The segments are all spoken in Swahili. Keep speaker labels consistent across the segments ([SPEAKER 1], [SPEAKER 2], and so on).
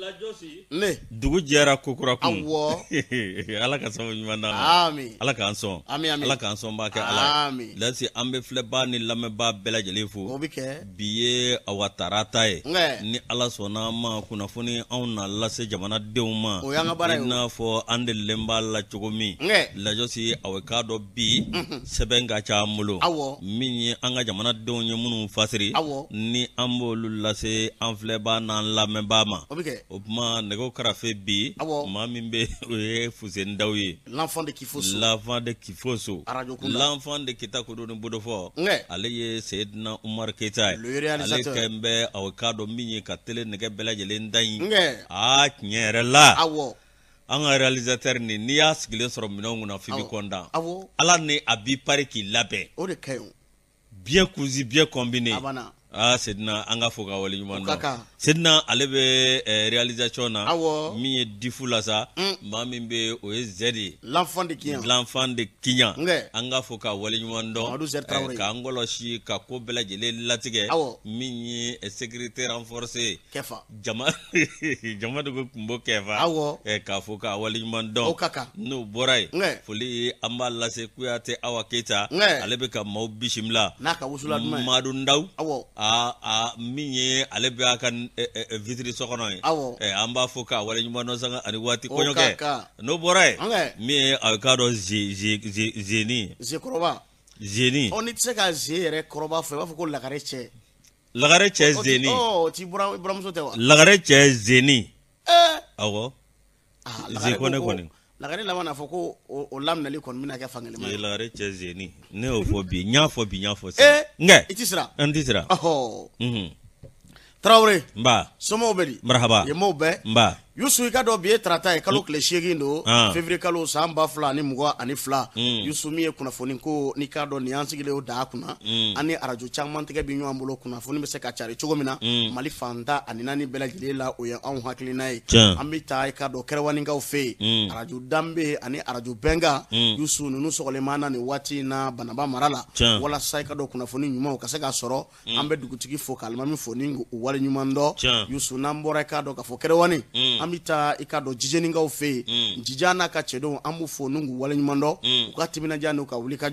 [SPEAKER 1] lajɔsi. ne. dugu jɛra kokura kun. awɔ. ala ka sababu ɲuman d'an ma. ami. ala k'an sɔn. ami ami. ala k'an sɔn b'a kɛ ala. ami. lase an bɛ filɛbaa ni lamɛnbaa bɛɛ lajɛlen fo. o bɛ kɛ. bi ye awa ye. nkɛ. ni ala sɔnna ma kunnafoni anw na lase jamanadenw ma. o y'an ka baara ye o. i n'a fɔ an delilen b'a la cogo min. nkɛ. lajɔsi awo k'a dɔ bi. sɛbɛn ka ca an bolo. awɔ. min ye an ka jamanadenw ye minnu fasiri. awɔ. ni an b'olu lase an filɛbaa n'an lamɛnbaa ma. o bɛ kɛ. o tuma nɛgɛ karafe bi maa min bɛ o ye fuseni daw ye
[SPEAKER 2] l'enfant de kifoso
[SPEAKER 1] l'enfant de kifoso radio kunda l'enfant de kita ko doni bodofɔ ale ye seyidina umar keta ye ale kɛn bɛ awo k'a dɔn min ye ka tele nɛgɛ bɛɛ lajɛlen da ɲi aa tiɲɛ yɛrɛ la awɔ an ka réalisateur ni n'i y'a sigilen sɔrɔ minɛnw kunna f'i bi kɔntan ala ni a b'i pari k'i labɛn o de ka ɲi bien cousu bien combiné a banna aa ah, seyidina an ka fo ka waleɲuman dɔn sedina ale bɛ eh, réalisation na min ye difu la sa mm. min be o ye zɛri l'enfant de kiɲa an eh, k'a fɔ k'a waleɲuman dɔn eh, k'an kɔlɔsi ka ko bɛɛ latigɛ awɔ min ye eh, sécurité renforcé kɛfa jama de ko kun kɛfa awɔ eh, k'a fɔ k'a waleɲuman dɔn n'o bɔra yen foli an b'a lase kuyate awa keyita ale be ka maaw bisimila n'a ka madu ndaw ah, ah, min ye ale bɛ a ka Eh, eh, eh, vitiri so kɔnɔ ye awɔ an b'a fɔ k'a waleɲuman dɔn sanga ani waati oh, kɔɲɔkɛ n'o bɔra yen min ye a k'a dɔn ze ze ze zeni zekɔrɔba zeni ɔ n'i
[SPEAKER 2] tɛ se ka ze yɛrɛ kɔrɔba fɔ i b'a fɔ ko lakare cɛ
[SPEAKER 1] lagare cɛ zeni ɔ
[SPEAKER 2] ti buramuso tɛ wa
[SPEAKER 1] lagare cɛ zeni awɔ ze kɔnɛ kɔni
[SPEAKER 2] lagare laban n'a fɔ ko o laminali kɔni bɛna kɛ fankelen ma ye
[SPEAKER 1] lagare cɛ zeni ne y'o fɔ bi n y'a fɔ bi n y'a fɔ sisan nkɛ i ti sira n ti sira ɔhɔ oh. mhm. tarawele nba somɔgɔw bɛ di marahaba yɛmɔgɔw bɛɛ nba
[SPEAKER 2] yusu i ka dɔ bi ye tarata ye kalo tile mm. seegin don ah. fevriye kalo saan ba fila ani mg ani fila mm. yusu min ye kunnafoni ko n'i k'a dɔn ni y'an sigilen o daa kunna mm. ani arajo caaman tɛgɛ bi ɲɔgɔn bolo kunnafoni be se ka cari cogo min na mali fanta ani naani bɛlajɛlen la o ye anw hakilina ye an be ta i k'a dɔn kɛrɛwaninkaw fe yen arajo danbe ani arajo bɛnga yusu nunu sɔgɔlenma na ni waati na banaba mara la walasa i ka dɔ kunnafoni ɲumanw ka se k'a sɔrɔ an bɛ dugutigi fo k'alimami fo ni o waleɲuman dɔ yusu n'an bɔra i k'a dɔn k'a fɔ kɛrɛwani an bɛ taa i k'a dɔn jijɛninkaw fɛ yen mm. jija n'a ka cɛdenw an b'u fo n'u k'u waleɲumandɔn u ka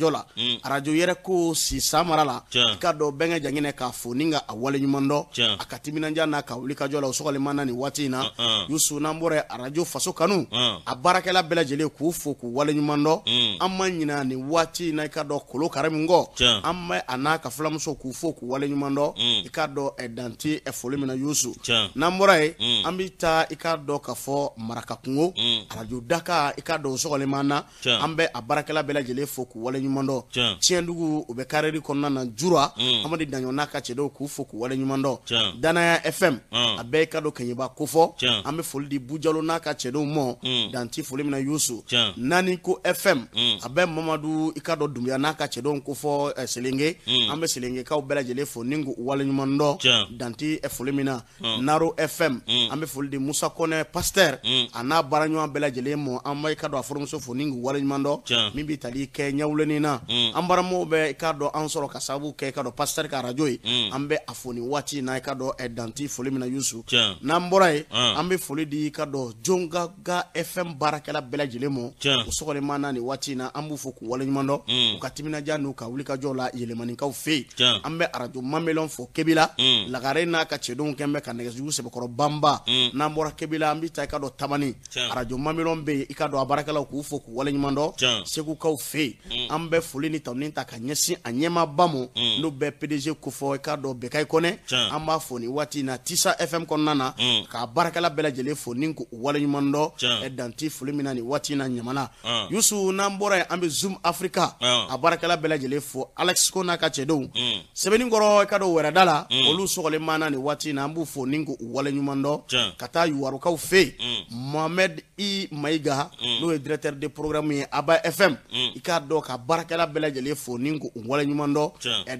[SPEAKER 2] arajo yere ku si samarala la ikado k'a jangine kafu ninga k'a nyumando ni ka a waleɲumandɔn a jola usoka limana ni watina uh, uh. yusu nambore arajo faso kanu uh. baarakɛla bɛɛ lajɛlen k'u fo k'u wale nyumando mm. ama nyina ni watina ikado kulu ka ngo kolo ama anaka kɔ kufu k'u wale nyumando mm. ikado edanti efolimina yusu n'an nambore mm. an bɛ k'a dɔn k'a fɔ maraka kungo mm. arajo daka i k'a dɔn o sɔgɔlenma na an bɛ a baarakɛla bɛɛ lajɛlen fo k'u waleɲuman dɔn tiɲɛdugu u bɛ kariri kɔnɔna na jura mm. amadu daɲɔn n'a ka cɛdenw k'u fo k'u waleɲuman dɔn danaya fm mm. a bɛɛ i ka dɔn kɛɲɛba kofɔ an bɛ foli di bujalo n'a ka cɛdenw mɔ danti foli min na yusu naani ko fm a bɛ mamadu i ka dɔn dunbuya n'a ka cɛdenw kofɔ selenge an bɛ selengekaw bɛɛ lajɛlen fo ni k'u waleɲuman dɔn danti foli min na naro fm an bɛ foli di musa kɔn kɔnɛ pastɛr mm. a n'a baaraɲɔgɔn bɛɛ lajɛlen mɔ an b'a i ka dɔn a furumuso fo ni k'u waleɲuman dɔn min bɛ tali kɛ ɲɛwulenin na mm. an baramɔgɔw bɛ i ka dɔn an sɔrɔ ka sababu kɛ i ka dɔn pastɛr ka arajo ye mm. an bɛ a fo nin waati in na i ka dɔn danti foli min na yusu n'an bɔra yen ah. an bɛ foli di i ka dɔn jonka ka fm baarakɛla bɛɛ lajɛlen mɔ o sɔgɔliman na nin waati in na an b'u fo k'u waleɲuman dɔn u ka timinaja n'u ka wulikajɔ la yɛlɛmaninkaw fɛ yen an bɛ arajo mamelɔn fo kebila lagare n'a ka cɛdenw kɛn bɛ ka nɛgɛjugu sɛbɛkɔrɔ banba n'an bɔra kebila bila la an bi ta i ka dɔn tamani arajo mamirɔn bɛ yen i ka dɔn a baarakɛlaw k'u fo k'u waleɲumandɔn segukaw fɛ yen mm. an bɛ foli ni tanunin ta ka ɲɛsin a ɲɛmaba mɔ mm. n'o bɛ pdg kofɔ i ka dɔn bɛkayi kɔnɛ an b'a fo nin waati na tisa fm kɔnɔna na mm. k'a baarakɛla bɛɛ lajɛlen fo ni k'u waleɲumandɔn danti foli min na nin waati na ɲamana ah. yusu n'an bɔra yen an bɛ zoom africa ah. a baarakɛla bɛɛ lajɛlen fo alex ko n'a ka cɛdenw sɛbɛnni kɔrɔ i ka dɔn wɛrɛda la olu sɔgɔlen mana ni waati na an b'u fo ni k'u waleɲumandɔn ka taa yuwaru marakaw fɛ yen mm. mohamed i mayiga mm. n'o ye directeur de programme ye aba fm mm. i k'a dɔn ka baarakɛla bɛɛ lajɛlen fo ni ko waleɲuman dɔ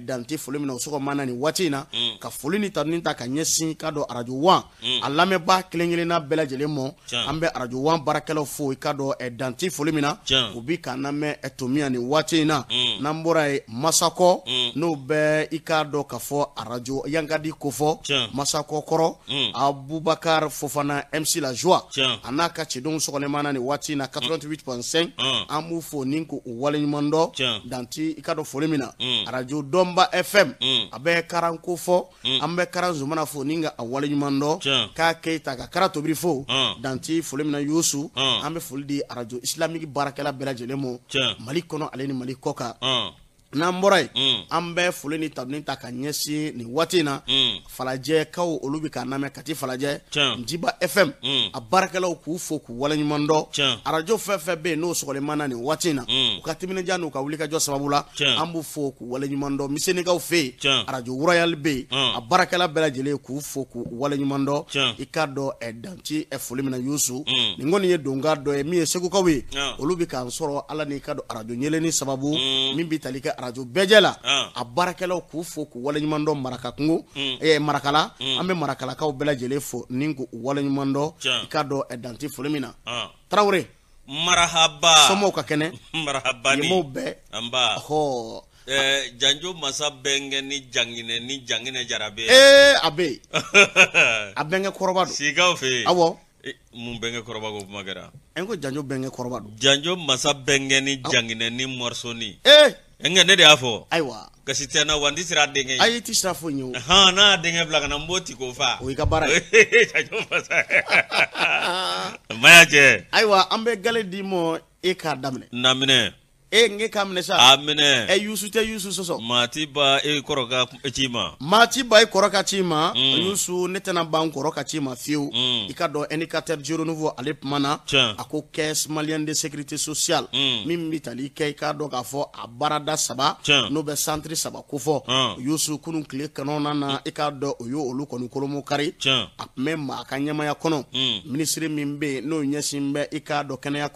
[SPEAKER 2] dante foli min na o sɔgɔmana nin waati in na ka foli ni tanuni ta ka ɲɛsin k'a dɔn arajo wan a lamɛnbaa kelen kelenna bɛɛ lajɛlen mɔ an bɛ arajo wan baarakɛlaw fo i k'a dɔn dante foli min na u bi k'an lamɛn tomiya nin waati in na n'an bɔra yen masakɔ Mm. n'o bɛɛ i k'a dɔn k'a fɔ arajo yangadi kofɔ masakɔ kɔrɔ mm. abubakar fofana mc la joie a n'a ka cidenw sɔgɔnɛmana ni waati na 88.5 mm. an b'u fo ni k'u waleɲuman dɔ danti i ka dɔn foli min na arajo dɔnba fm a bɛ karan kofɔ an bɛ karan zumana fo ni ka a waleɲuman dɔ k'a keyita ka kara tobiri fo danti foli min na yusu an bɛ foli di arajo islamiki baarakɛla bɛɛ lajɛlen mo mali kɔnɔ ale ni mali kɔ kan n'an bɔra yen mm. an bɛ foli ni tanuni ta ka ɲɛsin nin waati in na mm. falajɛkaw olu bɛ k'a lamɛn kati falajɛ njiba fm mm. a baarakɛlaw k'u fo k'u waleɲuman dɔn arajo fɛn fɛn bɛ yen n'o sɔgɔliman na nin waati in na u ka timinadiya n'u ka wulikajɔ sababu la an b'u fo k'u waleɲuman dɔn misenikaw fɛ yen arajo royal bɛ yen a baarakɛla bɛɛ lajɛlen k'u fo k'u waleɲuman dɔn i k'a dɔn danti foli min na yusu nin kɔni ye donka dɔ ye min ye segukaw ye olu bɛ k'an sɔrɔ ala n'i ka don arajo ɲɛlɛnni sababu min bɛ tali kɛ arajo bejela ah. a barakela k'u fo k'u waleɲuman dɔ maraka e marakala hmm. ambe marakala ka bela jele fo ningu wala waleɲuman dɔ i ka dɔn ah. marahaba somo ka kene
[SPEAKER 1] marahaba ni mobe
[SPEAKER 2] amba ho
[SPEAKER 1] Eh, janjo masa bengeni ni jangine ni jangine jarabe. Eh,
[SPEAKER 2] abe. a bɛ yen a bɛnkɛ
[SPEAKER 1] kɔrɔba benge e, mun janjo benge koroba do. janjo masa bengeni ni morsoni. ni morsoni. Eh, nga ne de afo? fɔ kasi tena na wa n sira a denkɛ ye sira foyi ye o n'a denkɛ bila ka na k'o fa
[SPEAKER 2] maya gale d'i e k'a e nge kamnesa amine e
[SPEAKER 1] yusu te yusu soso mati ba e koroka e chima
[SPEAKER 2] mati ba e koroka chima mm. yusu ne tena ba koroka chima fiu mm. ika do indicateur du renouveau ale pmana ako caisse malienne de sécurité sociale mm. min bi tali kɛ i k'a dɔn k'a fɔ a baarada saba n'o bɛ centre saba mm. kofɔ mm. mm. yusu kunu tile kanɔna na i k'a dɔn o y' olu kɔni kolomo kari a tun bɛ maa ka ɲɛmaya kɔnɔ minisiri min bɛ yen n'o ɲɛsin bɛ i k'a dɔn kɛnɛya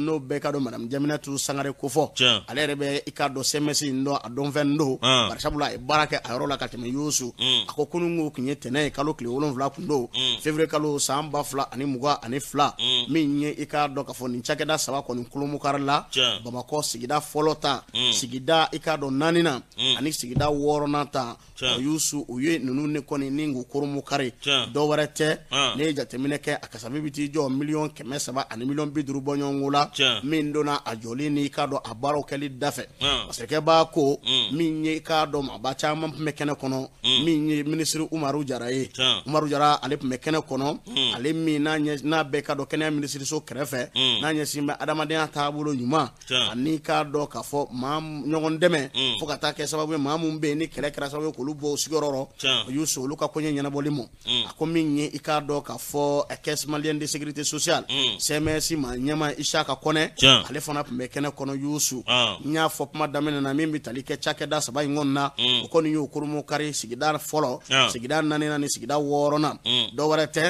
[SPEAKER 2] n'o bɛɛ ka dɔn jamina aminatu sangare kofɔ ale yɛrɛ bɛ i k'a dɔn sms in dɔn a dɔnfɛn do barisabula a ye baara kɛ a yɔrɔ la ka tɛmɛ yusu mm. a ko kunun ko tun ye tɛnɛ ye kalo tile wolonfila kun do mm. fevriye kalo san ba fila ani mugan ani fila
[SPEAKER 3] mm. min
[SPEAKER 2] ye i k'a dɔn k'a fɔ nin cakɛda saba kɔni kolomukari la bamakɔ sigida fɔlɔ ta sigida i k'a dɔn naani na ani sigida wɔɔrɔnan ta yusu u ye ninnu ne kɔni ni k'u koromukari dɔ wɛrɛ tɛ ne ye jateminɛ kɛ a kasabi bi t'i jɔ miliyɔn kɛmɛ saba ani miliyɔn bi duuru bɔ ɲɔgɔn ko la min donna a jɔ jɔlen n'i k'a dɔn a baaraw kɛli dafɛ masakɛ ah. b'a ko hmm. min ye i k'a dɔn maaba caman tun bɛ kɛnɛ kɔnɔ hmm. min ye minisiri umaru jara ye umaru jara ale tun bɛ kɛnɛ kɔnɔ ale min n'a bɛɛ ka dɔn kɛnɛya minisiriso kɛrɛfɛ n'a ɲɛsin bɛ adamadenya taabolo ɲuman ani k'a dɔn k'a fɔ maa ɲɔgɔn dɛmɛ hmm. fo ka taa kɛ sababu ye maa min bɛ yen ni kɛlɛ kɛra sababu ye k'olu bɔ u sigiyɔrɔ rɔ u y'u sɔn olu ka koɲɛ ɲɛnabɔli ma a ko min ye i k'a dɔn k'a fɔ caisse malienne de sécurité sociale cms maa ɲɛma isaka kɔnɛ ale fana tun bɛ kɛnɛ kɔnɔ yusu ah. n y'a fɔ kuma daminɛ na min bɛ tali kɛ cakɛda saba in kɔni na mm. o kɔni y'o kurumu kari sigida fɔlɔ ah. sigida naani ni sigida wɔɔrɔnan dɔwɛrɛ tɛ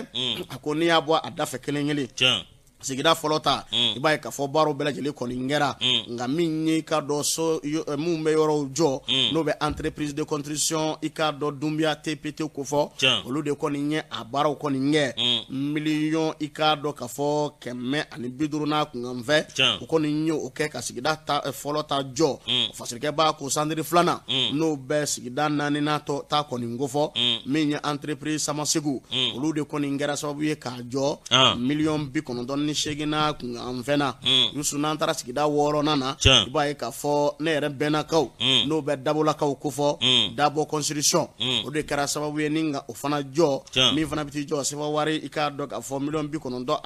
[SPEAKER 2] a ko n'i y'a bɔ a da fɛ kelen kelen sigida fɔlɔ ta mm. i b'a ye k'a fɔ baaraw bɛɛ lajɛlen kɔni kɛra mm. nka min ye i ka dɔn so min bɛ yɔrɔw jɔ mm. n'o bɛ entreprise de construction i mm. ka dɔn dunbiya tpt kofɔ olu de kɔni ye a baaraw kɔni kɛ miliyɔn i ka dɔn k'a fɔ kɛmɛ ani bi duuru n'a kunkanfɛ o kɔni ye o kɛ ka sigida ta eh, fɔlɔ ta jɔ
[SPEAKER 3] mm. fasirikɛ
[SPEAKER 2] b'a ko sandiri filanan mm. n'o bɛ sigida naani n'a tɔ ta kɔni kofɔ mm. min ye entreprise samasegu mm. olu de kɔni kɛra sababu ye k'a jɔ ah. miliyɔn bi kɔnɔntɔn ni seeginna kunkan mm. yusu n'an taara sigida wɔɔrɔnan hmm. hmm. hmm. eh, na i b'a ye k'a fɔ ne yɛrɛ bɛnnakaw n'o bɛ dabolakaw kofɔ dabɔ constitution o de kɛra sababu ye ni ka o fana jɔ min fana bɛ t'i jɔ sɛbɛnwari i k'a dɔn k'a fɔ miliyɔn bi kɔnɔntɔn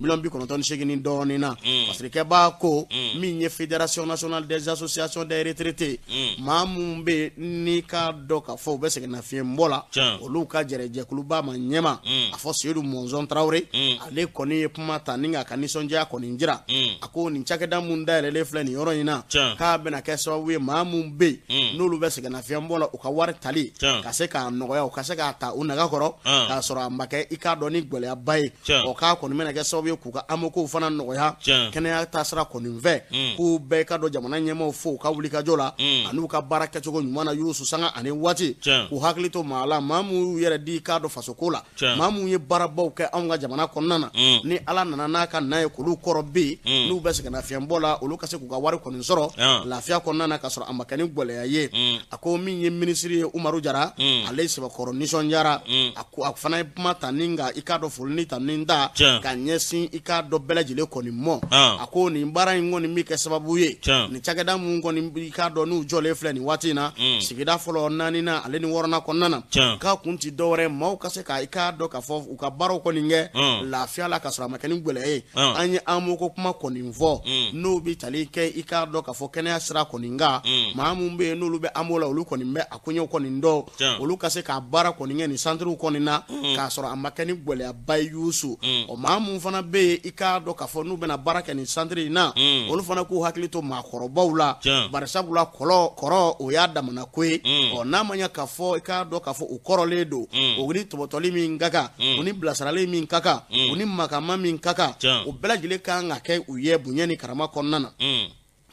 [SPEAKER 2] miliyɔn bi kɔnɔntɔn ni seegin dɔɔnin na mm. pasirikɛbaa ko min ye fédération nationale des associations des retraités maa minnu bɛ yen n'i k'a dɔn k'a fɔ u bɛ sɛgɛnnafiɲɛbɔ la olu ka jɛrɛ jɛkuluba ma ɲɛma a fɔ seyidu mɔnzɔn tarawele ale kɔni ye kuma kuma ta ni k'a ka nisɔndiya kɔni jira a ko nin cakɛda mun dayɛlɛlen filɛ nin yɔrɔ in na k'a bɛna kɛ sababu ye maa mun bɛ yen n'olu bɛ sɛgɛnnafiɲɛ bɔ la u ka wari tali ka se k'a nɔgɔya u ka se k'a ta u naga kɔrɔ k'a sɔrɔ a ma kɛ i k'a dɔn ni gɛlɛyaba ye ɔ k'a kɔni bɛna kɛ sababu ye k'u ka amokow fana nɔgɔya kɛnɛya taasira kɔni fɛ k'u bɛɛ ka dɔn jamana ɲɛmaaw fo u ka wulikajɔ la an'u ka baara kɛcogo ɲuman na yurusu sanga ani waati k'u hakili to maa la maa mun yɛrɛ di k'a dɔn fasoko la maa mun ye baarabaw kɛ anw ka jamana kɔnɔna mm. na ni ala n'a nana n'a ka na ye k'olu kɔrɔ bɛ yen mm. n'u bɛ sɛgɛnnafiɲɛbɔ la olu ka se k'u ka wari kɔni sɔrɔ ah. lafiya kɔnɔna na ka sɔrɔ a ma kɛ ni gwɛlɛya ye mm. a ko min ye minisiri ye umaru jara mm. ale sɛbɛkɔrɔ nisɔndiyara a ko a fana ye kuma ta ni nka i k'a dɔn foloni ta ni ta ka ɲɛsin i k'a dɔn bɛɛ lajɛlen kɔni mɔ ah. a ko nin baara in kɔni bɛ kɛ sababu ye nin cakɛda mun kɔni i k'a dɔn n'u jɔlen filɛ nin waati in na sigida fɔlɔ naani na ale ni wɔɔrɔnan kɔnɔna na k'a kun ti dɔwɛrɛ maaw ka se k'a i k'a dɔn k'a fɔ u ka baaraw kɔni kɛ lafiya la ka sɔrɔ a ma kɛ ni ni gwɛlɛya eh, ah. ye an ye an moko kuma kɔni fɔ mm. n'o bɛ tali kɛ i k'a dɔn k'a fɔ kɛnɛya sira kɔni kan mm. maa minnu bɛ yen n'olu bɛ an b'o la olu kɔni bɛ a koɲɛw kɔni dɔn olu ka se k'a baara kɔni kɛ nin santuruw kɔni na mm. k'a sɔrɔ a ma kɛ ni gwɛlɛyaba ye yusu ɔ maa minnu fana bɛ yen i k'a dɔn k'a fɔ n'u bɛna baara kɛ nin santiri in na olu fana k'u hakili to maakɔrɔbaw la barisabula kɔlɔ kɔrɔ o y'a damana ko ye ɔ n'a ma ɲɛ k'a fɔ i k'a dɔn k'a fɔ u kɔrɔlen don o ni tɔbɔtɔli min ka kan o ni bilasirali min ka kan o ni makama min kaka o bɛɛ lajɛlen kan ka kɛ u ye bonya ni karama kɔnɔna na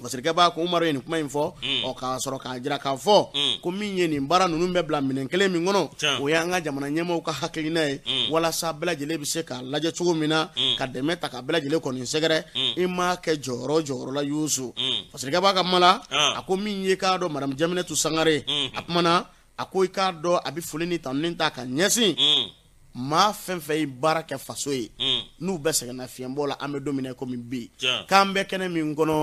[SPEAKER 2] masirikɛ mm. b'a kun umaru ye nin kuma in fɔ mm. ɔ k'a sɔrɔ k'a jira k'a fɔ mm. ko min ye nin baara ninnu bɛɛ bila minɛn kelen min kɔnɔ o y'an ka jamana ɲɛmaaw ka hakilina ye walasa bɛɛ lajɛlen bɛ se k'a lajɛ cogo min na ka dɛmɛ ta ka bɛɛ lajɛlen kɔni sɛgɛrɛ i m'a kɛ jɔyɔrɔ la yusu masirikɛ b'a ka kuma la ah. a ko min ye k'a dɔn tu sangare a kumana a ko i k'a dɔn a bɛ foli ni tanuni ta ka n'u bɛɛ sɛgɛnna fiɲɛbɔ la an bɛ don min na komi bi k'an bɛɛ kɛnɛ min kɔnɔ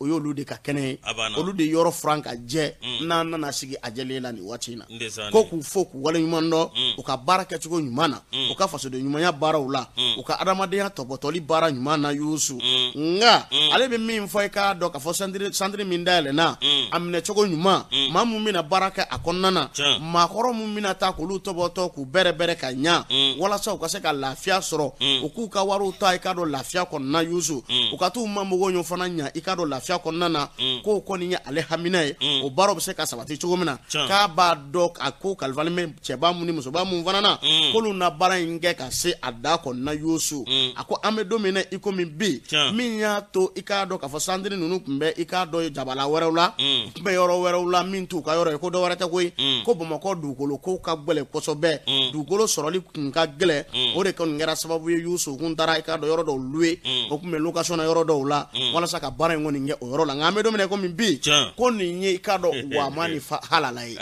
[SPEAKER 2] o y'olu de ka kɛnɛ ye olu de yɔrɔ furan ka jɛ mm. n'an nana sigi a jɛlen la nin waati in
[SPEAKER 3] na ko k'u
[SPEAKER 2] fo k'u waleɲuman dɔn mm. u ka baara kɛcogo ɲuman na mm. u ka fasoden ɲumanya baaraw la u ka adamadenya tɔbɔtɔli baara ɲuman na yusu nka ale bɛ min fɔ i k'a dɔn k'a fɔ santiri min dayɛlɛnna a minɛcogo ɲuman maa min bɛna baara kɛ a kɔnɔna na maakɔrɔ min bɛna taa k'olu tɔbɔtɔ k'u bɛrɛbɛrɛ ka ɲa walasa u ka se ka lafiya sɔrɔ u k'u ka wariw ta i k'a dɔn lafiya kɔnɔna yusu u ka t'u mamogo ɲɔ fana ɲa i k'a dɔn lafiya lafiya kɔnɔna na mm. k'o kɔni ye ale hamina ye mm. o baaraw bɛ se ka sabati cogo min na k'a b'a dɔn a ko kalifali bɛ cɛba mun ni musoba mun fana na mm. k'olu na baara in kɛ ka se a da kɔnɔna yoso a ko an bɛ don min na i komi bi min y'a to i k'a dɔn k'a fɔ santiri ninnu tun bɛ i k'a dɔn jabala wɛrɛw la u tun bɛ yɔrɔ wɛrɛw la min t'u ka yɔrɔ ye ko dɔ wɛrɛ tɛ koyi ko bamakɔ dugukolo kow ka gɛlɛn kosɛbɛ dugukolo sɔrɔli kun ka gɛlɛn o de kɔni kɛra sababu ye yusu kun taara i k'a dɔn yɔrɔ dɔw luwe o tun bɛ lokasɔn na yɔrɔ dɔw la walasa ka baara in kɔni kɛ o yɔrɔ la nka an bɛ don min bi ko nin ye i mm. mm. mm. k'a dɔn wama ni halala ye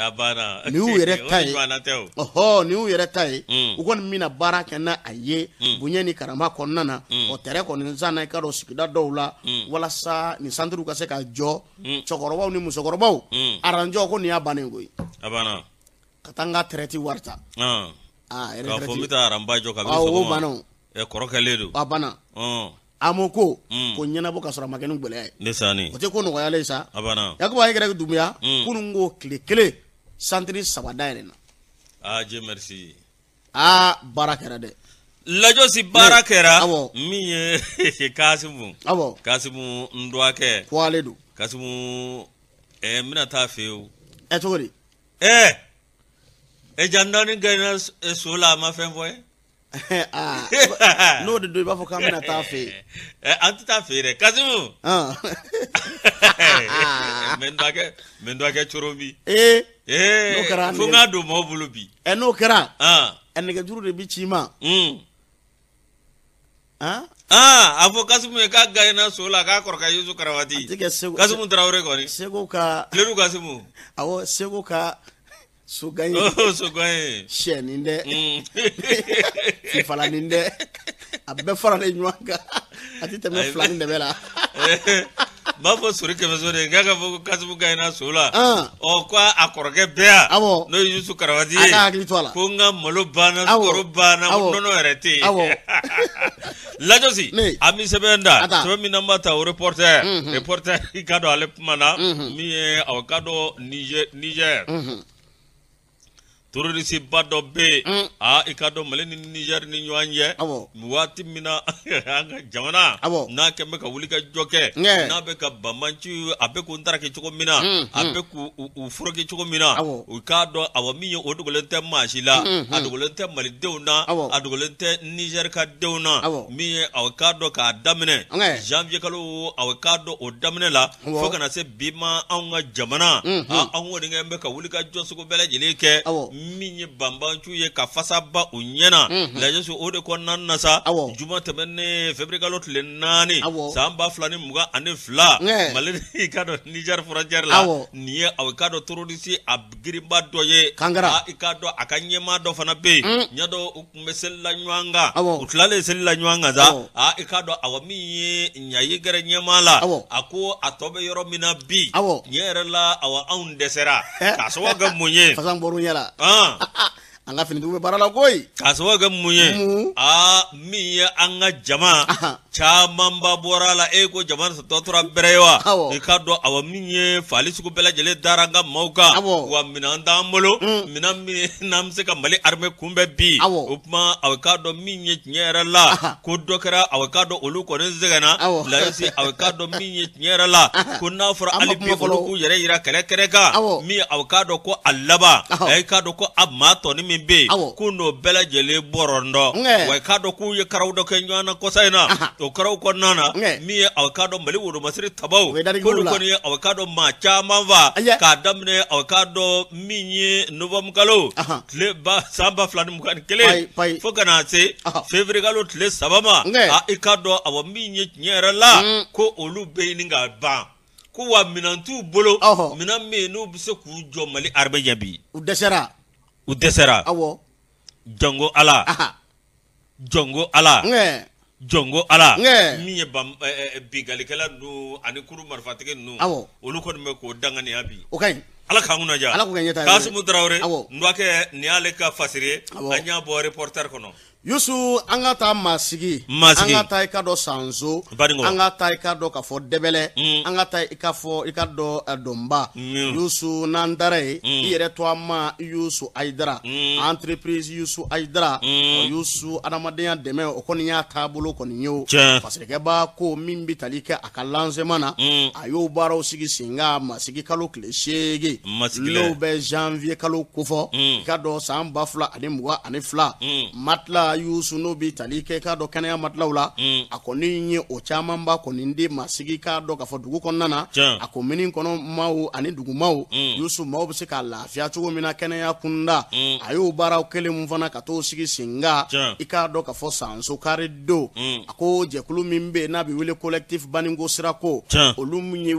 [SPEAKER 1] nin y'u yɛrɛ ta ye ɔhɔ
[SPEAKER 2] nin y'u yɛrɛ ta ye u kɔni bɛna baara kɛ n'a ye ni karama kɔnɔna na ɔ tɛrɛ kɔni zan na i k'a dɔn sigida dɔw la walasa nin ka se ka jɔ cɛkɔrɔbaw ni musokɔrɔbaw aranjɔ ko nin y'a bannen ko ye
[SPEAKER 1] ka
[SPEAKER 2] taa n ka tɛrɛti wari ta
[SPEAKER 1] k'a fɔ n ko taa aranba jɔ kabini sɔgɔma kɔrɔkɛlen don a banna
[SPEAKER 2] amoko mm. ko ɲɛnabɔ ka sɔrɔ a ma kɛ ni gwɛlɛya
[SPEAKER 1] ye o
[SPEAKER 2] tɛ ko nɔgɔyalen sa yakuba yɛrɛ ka kunu hmm. ko tile kelen santiri saba dayɛlɛ na ah, aa baara kɛra
[SPEAKER 1] dɛ lajɔsi baara kɛra min ye kasimu kasimu ndwakɛ kɔale don kasimu ɛɛ n bɛna taa fɛ yen o ɛ cogo di ɛɛ ɛjan dɔɔni gɛrɛ e so la a ma fɛn fɔ ye.
[SPEAKER 2] Ah, n'o de don bafo kamina tafe.
[SPEAKER 1] k'an bɛna taa a fɛ Men an tɛ taa a fɛ yen dɛ kasimu. mɛ n dɔgɔkɛ mɛ Eh, ah. dɔgɔkɛ eh.
[SPEAKER 2] Eh, n'o kɛra eh. Ah. nɛgɛ juru n'o de bi chima. Hmm. Ah, Ah, fɔ kasimu ye k'a gagné so la
[SPEAKER 1] k'a korka yesu karawati. kasimu
[SPEAKER 2] tarawele kɔni. Sego ka. filenu kasimu. awɔ sego ka. Sogaye. Oh, sogaye. Sɛ nin dɛ. Fifala nin dɛ. A bɛɛ faralen ɲɔgɔn kan. A ti tɛmɛ fila ni dɛmɛ la.
[SPEAKER 1] n b'a fɔ sori kɛmɛ so de k'a ka fɔ ko kasimu ka ɲina so la ɔ ko a kɔrɔkɛ bɛɛ yan n'o ye yusu karawati ye ko n ka malo banna sukaro banna nɔnɔ yɛrɛ tɛ yen lajosi an bɛ sɛbɛn da sɛbɛn min n'an b'a ta o reporter reporter i ka dɔn ale kuma na min ye awɔ ka dɔn nizɛri terorisi ba dɔ bɛ yen i k'a dɔn mali ni nizɛri ni ɲɔgɔn cɛ waati min na an ka jamana n'a kɛn bɛ ka wuli ka jɔ kɛ n'a bɛ ka banbanci a bɛ k'u ntaraki cogo min na a bɛ k'u foroki cogo min na u k'a dɔn awɔ min ye o dogolen tɛ maa si la a dogolen tɛ malidenw na a dogolen tɛ nizɛri ka denw na min ye awɔ k'a dɔn k'a daminɛ janvier kalo awɔ k'a dɔn o daminɛ la fo kana se bi ma anw ka jamana an kɔni kɛn bɛ ka wuli ka jɔ sugu bɛɛ lajɛlen kɛ min ye banbancu ye ka fasaba u ɲɛna mhm. lajɛ su o de kɔnɔna na sa juma tɛmɛnen febrikalo tile naani san ba fila ni mugan ani fila mali i ka dɔn nizɛri furajɛri la nin ye aw i ka dɔn torodisi a girinba dɔ ye kankara i ka dɔn a ka ɲɛmaa dɔ fana bɛ yen mm. ɲɛ dɔ u tun bɛ selila ɲɔgɔn kan u tilalen selila ɲɔgɔn kan sa a i ka dɔn awɔ min ye ɲa gɛrɛ ɲɛmaa la a ko a tɔ bɛ yɔrɔ min na bi ɲɛ yɛrɛ la awɔ anw dɛsɛra k'a sababu kɛ mun ye
[SPEAKER 2] fasan bɔr'u ɲɛ la. な an ka finidugu bɛ baara la koyi.
[SPEAKER 1] k'a sababu kɛ mun ye. Hmm. Ya jama. camanba bɔra la eko ko jama tɔ tora bɛrɛ ye wa. awɔ i k'a dɔn awɔ min wa minɛn t'an bolo. Hmm. minɛn namse kamali arme se mali armée kunbɛn bi. awɔ o tuma awɔ i la. ko dɔ kɛra awɔ i k'a dɔn olu kɔni sɛgɛnna. awɔ la. ko n'a fɔra hali k'u yira kere kereka mi awakado ko alaba laban. ko min be yen k'u n'o bɛɛ lajɛlen bɔrɔn dɔn wa i k'a dɔn k'u ye karaw dɔ kɛ ɲɔgɔn na kɔsa in na o karaw kɔnɔna na min ye aw k'a dɔn mali woromasiri tabaw k'olu kɔni ye aw k'a dɔ maa caman fa k'a daminɛ aw k'a dɔ min ye novembre kalo tile ba san ba fila ni mugan ni kelen fo ka se février kalo tile saba ma a i k'a dɔ awɔ min ye tiɲɛ yɛrɛ la mm. ko olu bɛ ɲini ka ban. ko wa minan t'u bolo minan min n'u be se k'u jɔ mali arabe ɲɛ bi u dɛsɛra u dɛsɛra awɔ jɔnko ala Aha. jɔnko ala Nge. jɔnko ala Nge. min ye ban eh, eh, eh bingalikɛla ninnu ani kuru marifatigi ninnu awɔ olu kɔni bɛ k'o danganiya bi o ka ɲi ala k'an kunnaja ala k'u kɛ ɲɛtaa ye y'ale ka fasiri ye an y'a bɔ reporter kɔnɔ.
[SPEAKER 2] yusu an ka taa masigi masigi an ka taa i ka dɔ sanzo an ka taa i ka dɔ k'a fɔ dɛbɛlɛ mm. an ka taa i ka fɔ i ka dɔ dɔnba mm. yusu n'an dara ye mm. i yɛrɛ to an ma yusu ayidara mm. entreprise yusu ayidara mm. yusu adamadenya dɛmɛ o kɔni y'a taabolo kɔni ye o fasirikɛba ko min bi tali kɛ a ka lansɛman na mm. a y'o baaraw sigi sen kan masigi kalo tile seegin n'o bɛ janvier kalo kofɔ i ka dɔ san ba fila ani mugan ani fila matila yusu n'o bi tali kɛ k'a dɔ kɛnɛya matilaw la mm. a kɔni ye o camanba kɔni di masigi k'a dɔ k'a fɔ dugu kɔnɔna mm. mm. na a komini kɔnɔ maw ani dugumaw yusu maw bɛ se ka lafiya cogo min na kɛnɛya kunda a y'o baaraw kelen mun fana ka t'o sigi sen kan i k'a dɔ k'a fɔ sanso kari don a ko jɛkulu min bɛ yen n'a bɛ wele collectif baninko sirako olu min ye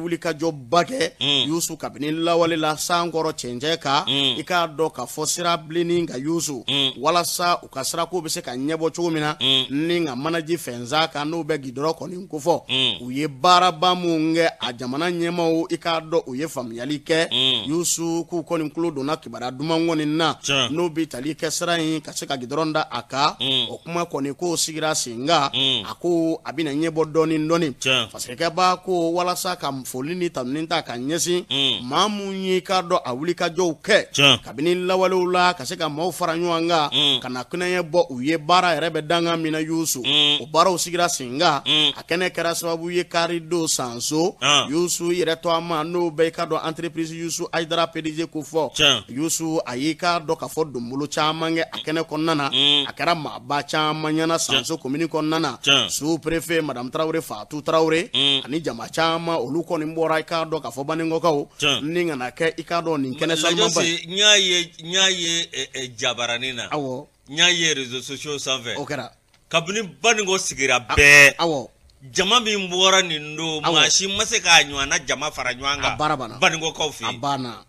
[SPEAKER 2] ba kɛ yusu kabini lawale la sankɔrɔ cɛncɛn kan i k'a dɔ k'a fɔ sirabilenni ka yusu walasa u ka sirako bɛ se ka ɲɛbɔ cogo min na mm. ni ka manaji fɛnsa kan n'o bɛ gidɔrɔ kɔni kofɔ mm. u ye baaraba minnu kɛ a jamana ɲɛmaw i k'a dɔn u ye faamuyali kɛ mm. yusu k'u kɔni tulo donna kibaruya duman kɔni na n'o bi tali kɛ sira in ka se ka gidɔrɔn da a kan o kuma kɔni k'o sigira sen kan a ko a bɛna ɲɛbɔ dɔɔni dɔɔni fasikɛba ko walasa ka foli ni tanuni ta ka ɲɛsin maa mun ye i k'a dɔn a wulikajɔw kɛ kabini lawalew la ka se ka maaw fara ɲɔgɔn kan ka na kunaɲɛ bɔ u ye ye baara yɛrɛ bɛ danga min na yusu mm. o baaraw sigira sen kan mm. a kɛnɛ kɛra sababu ye kari don sanso ah. yusu yɛrɛ to a ma n'o bɛɛ i ka dɔn entreprise yusu ayidara pdg ko fɔ yusu a y'i ka dɔn k'a fɔ donbolo caman kɛ a kɛnɛ kɔnɔna na mm. a kɛra maaba caman ɲɛna sanso komini kɔnɔna na su prefe madame tarawele fatu tarawele ani jama caman olu kɔni bɔra i k'a dɔn k'a fɔ baninkɔkaw ni kana kɛ i k'a dɔn nin kɛnɛ sanumanba ye.
[SPEAKER 1] n y'a ye n y'a ye jabaranin na. awɔ. n y'a ye réseaux sociaux sanfɛ o kɛra kabini baninko sigira ah, bɛɛ awɔ jama min bɔra nin don maa si ma se k'a ɲɔgɔnna jama fara ɲɔgɔn kan
[SPEAKER 2] baninkokaw fɛ yen a banna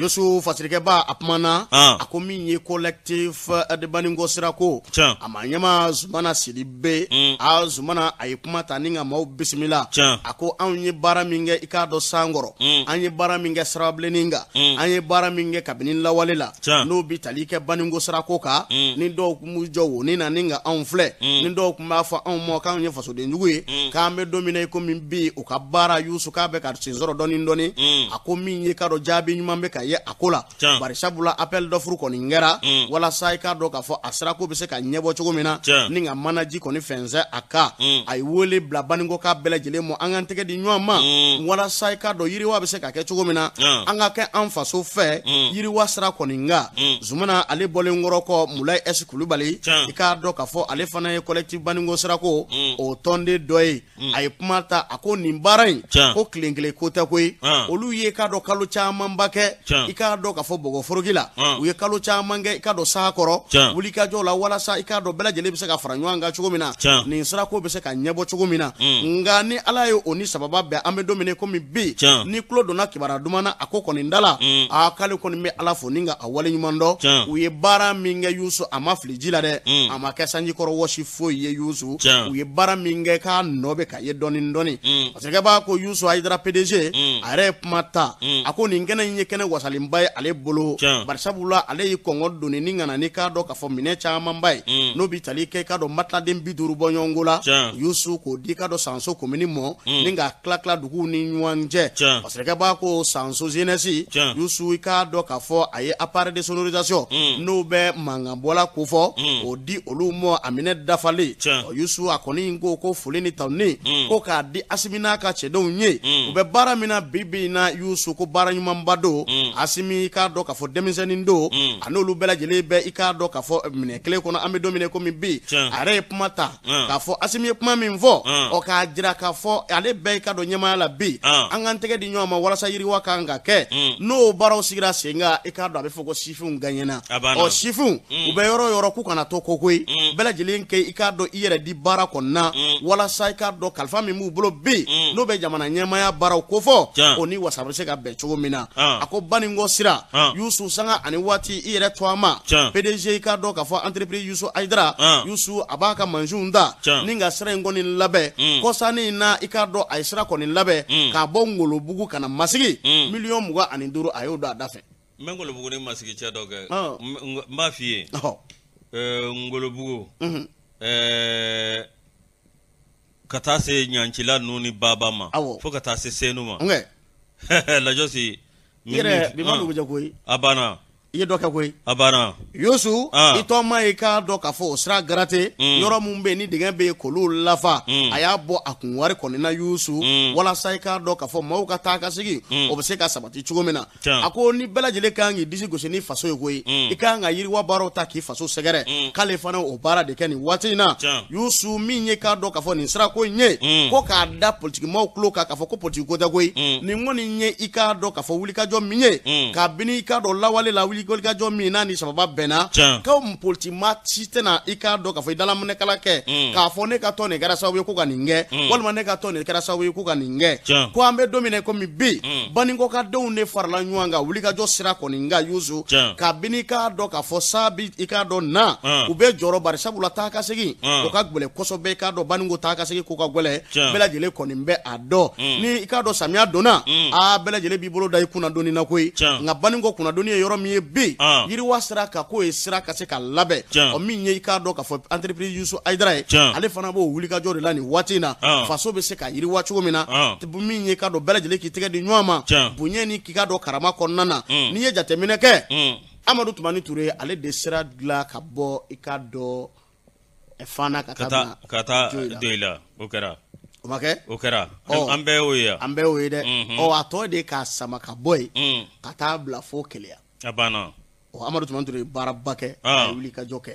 [SPEAKER 2] yusufu fasirikɛba a kumana a ko min ye collectif eh, de baningo sira ko a ma ɲɛma zumana sidi be hmm. a zumana a ye kuma ta ni ka maw bisimila a ko anw ye baara min kɛ i k'a dɔ sankɔrɔ an ye baara min kɛ sirabilennin la n'o bi tali kɛ baningo ni dɔw kun b'u jɔ wo ni na ni ka anw filɛ ni dɔw kun b'a fɔ anw ma k'anw ye fasodenjugu ye hmm. k'an bɛ don min na i komi bi ka baara yusu k'a bɛ hmm. ka sen sɔrɔ dɔɔni dɔɔni a ko jaabi ɲuman bɛ ka ye a ko la bari sabula appel d'offre kɔni kɛra mm. walasa i k'a dɔn k'a fɔ a sirako bɛ se ka ɲɛbɔ cogo min na ni ka manaji kɔni fɛnsɛ a ka mm. a ye wele bila baninko k'a bɛɛ lajɛlen ma an k'an tɛgɛ di ɲɔgɔn ma mm. walasa i k'a dɔn yiriwa bɛ se ka kɛ cogo min na an ka kɛ an faso fɛ mm. yiriwa sira kɔni ka mm. zumana ale bɔlen kɔrɔ kɔ mulayi ɛsi kulubali i k'a dɔn k'a fɔ ale fana ye collectif baninko sirako mm. o tɔnden dɔ ye a ye kuma ta a ko nin baara in ko kelen kelen ko tɛ koyi olu ye k'a dɔn kalo caman camanba kɛ i k'a dɔn k'a fɔ bɔgɔforoki la u ye kalo caman kɛ i k'a dɔn saa kɔrɔ wulikajɔ la walasa i k'a dɔn bɛɛ lajɛlen bɛ se ka fara ɲɔgɔn kan cogo min na nin sirako bɛ se ka ɲɛbɔ cogo min na nka ni ala ye o ni sababa bɛn an bɛ don min na komi bi ni tulo donna kibaruya duman na a ko kɔni da la aa k'ale kɔni bɛ ala fo ni ka a waleɲuman dɔn u ye baara min kɛ yusu a ma fili ji la dɛ mm. a ma kɛ sanji kɔrɔ wɔsi foyi ye yusu u ye baara min kɛ k'a nɔ bɛ ka ye dɔɔni dɔɔni masakɛ mm. b'a ko yusu ayidara pdg mm. a yɛrɛ ye kuma ta a ko nin kɛnɛ kɛnɛ in ye kɛnɛ wasalenba ye ale bolo barisabula ale ye kɔngɔ doni ni ŋana ni k'a dɔn k'a fɔ minɛ camanba ye hmm. n'o bi tali kɛ i k'a dɔn matiladen bi duuru bɔ ɲɔgɔn ko la y'u su k'o di i k'a dɔn sanso komini mɔ hmm. ni k'a tila tila duguw ni ɲɔgɔn cɛ masakɛ b'a ko sanso zenɛsi y'u su i k'a dɔn k'a fɔ a ye appareil de sonorisation hmm. n'o bɛ mankan bɔla kofɔ k'o di olu mɔ a minɛ dafalen y'u su a kɔni ko ko foli ni tanuni ko k'a di asimi n'a ka cɛdenw ye u bɛ baara min na bi bi in na y'u su ko baara ɲumanba mɔgɔkɔrɔba do mm. asimi i k'a dɔn mm. k'a fɔ denmisɛnnin do a n'olu bɛɛ lajɛlen eh, bɛ i k'a dɔn k'a fɔ minɛ kelen kɔnɔ an bɛ don min na komi bi a yɛrɛ ye kuma ta mm. k'a fɔ asimi ye kuma min fɔ ɔ k'a jira k'a fɔ ale bɛɛ i ka don ɲɛmaaya la bi an k'an tɛgɛ di ɲɔgɔn ma walasa yiriwa kan ka kɛ n'o baaraw sigira sen kan i k'a dɔn a bɛ fɔ ko sifinw gaɲɛna ɔ sifinw u bɛ yɔrɔ yɔrɔ k'u kana to kokoyi bɛɛ lajɛlen kɛ i k'a dɔn i yɛrɛ di baara kɔnɔna walasa i k'a dɔn kalifa min b'u bolo bi n'o bɛ jamana ɲɛmaya baaraw kofɔ o ni wasa bɛ se ka bɛn cogo min na Ah. ako bani ngo sira ah. yusu sanga ani wati i yɛrɛ to an ma pdg k'a dɔn k'a fɔ entreprise yusu ayidara ah. yusu a b'a ka mansinw da ni ka sira in kɔni labɛn kɔsanni in na i k'a dɔn a ye sira kɔni labɛn mm. k'a bɔ ngolobugu kana masigi mm. miliyɔn mugan ani duru a y'o don a da fɛ.
[SPEAKER 1] n bɛ ngolobugu ni masigi cɛ dɔ kɛ n b'a f'i ye eh, ngolobugu mhm. eh, ka taa se ɲancila ninnu ni baba ma fo ka taa se senu ma lajɔsi. I bi ma dugu ah. ja koyi a banna
[SPEAKER 2] i ye dɔ kɛ koyi. a banna. yosu i tɔma i k'a dɔn k'a fɔ o sira garate. Mm. yɔrɔ min bɛ yen ni dingɛ bɛ yen k'olu lafa. Mm. a y'a bɔ a kun wari kɔni na yusu. Mm. walasa i k'a dɔn k'a fɔ maaw ka taa ka segin. o bɛ se ka sabati cogo min na. a ko ni bɛɛ lajɛlen kan k'i disi gosi ni faso ye koyi. i kan ka yiriwa baaraw ta k'i faso sɛgɛrɛ. k'ale fana o baara de kɛ nin waati in na. yusu min ye k'a dɔn k'a fɔ nin sira ko in ye. ko k'a da politikimaaw tulo kan k'a fɔ ko politiki kabini i k'a dɔn lawale la wuli wuli kolikajɔ min n'a ni sababa bɛnna kaw politima si tɛna i k'a dɔn k'a fɔ i dalaminɛkala kɛ hmm. k'a fɔ ne ka tɔn nin kɛra sababu ye ko ka nin kɛ hmm. walima ne ka tɔn nin kɛra sababu ye ko ka nin kɛ ko an bɛ don min na komi bi baninkɔkadenw de farala ɲɔgɔn kan wulikajɔ sira kɔni ka yusu kabini k'a dɔn k'a fɔ saa bi i k'a dɔn na u bɛ jɔrɔ bari sabula taa ka segin o ka gwɛlɛ kosɛbɛ i k'a dɔn baninko taa ka segin ko ka gwɛlɛ bɛɛ lajɛlen kɔni bɛ a dɔn hmm. ni i k'a dɔn samiya donna ah, a bɛɛ lajɛlen b'i bolo da i kunnadoni na koyi nka baninko kunnadoni e ye yɔrɔ min ye bɛ yen ah. yiriwa sira kan k'o ye sira ka se ka labɛn ɔ min ye i k'a dɔn k'a fɔ entreprise yusu ayidara ye ale fana b'o wulikajɔ de la nin waati in na ah. faso bɛ se ka yiriwa cogo min na ah. min ye i k'a dɔn bɛɛ lajɛlen k'i tɛgɛ di ɲɔgɔn ma bonya ni k'i k'a dɔn karama kɔnɔna na hmm. n'i ye jateminɛ kɛ hmm. amadu tumani ture ale de sira dilan ka bɔ i k'a dɔn fana ka taa ka taa don i
[SPEAKER 1] la o kɛra o ma kɛ o kɛra an
[SPEAKER 2] bɛɛ y'o ye an bɛɛ y'o ye dɛ mhm. ɔ a tɔ de k'a sama ka bɔ yen hmm. ka taa bila fo keleya a banna amadu tuma tun ye baaraba kɛ ah. a ye wuli ka jɔ kɛ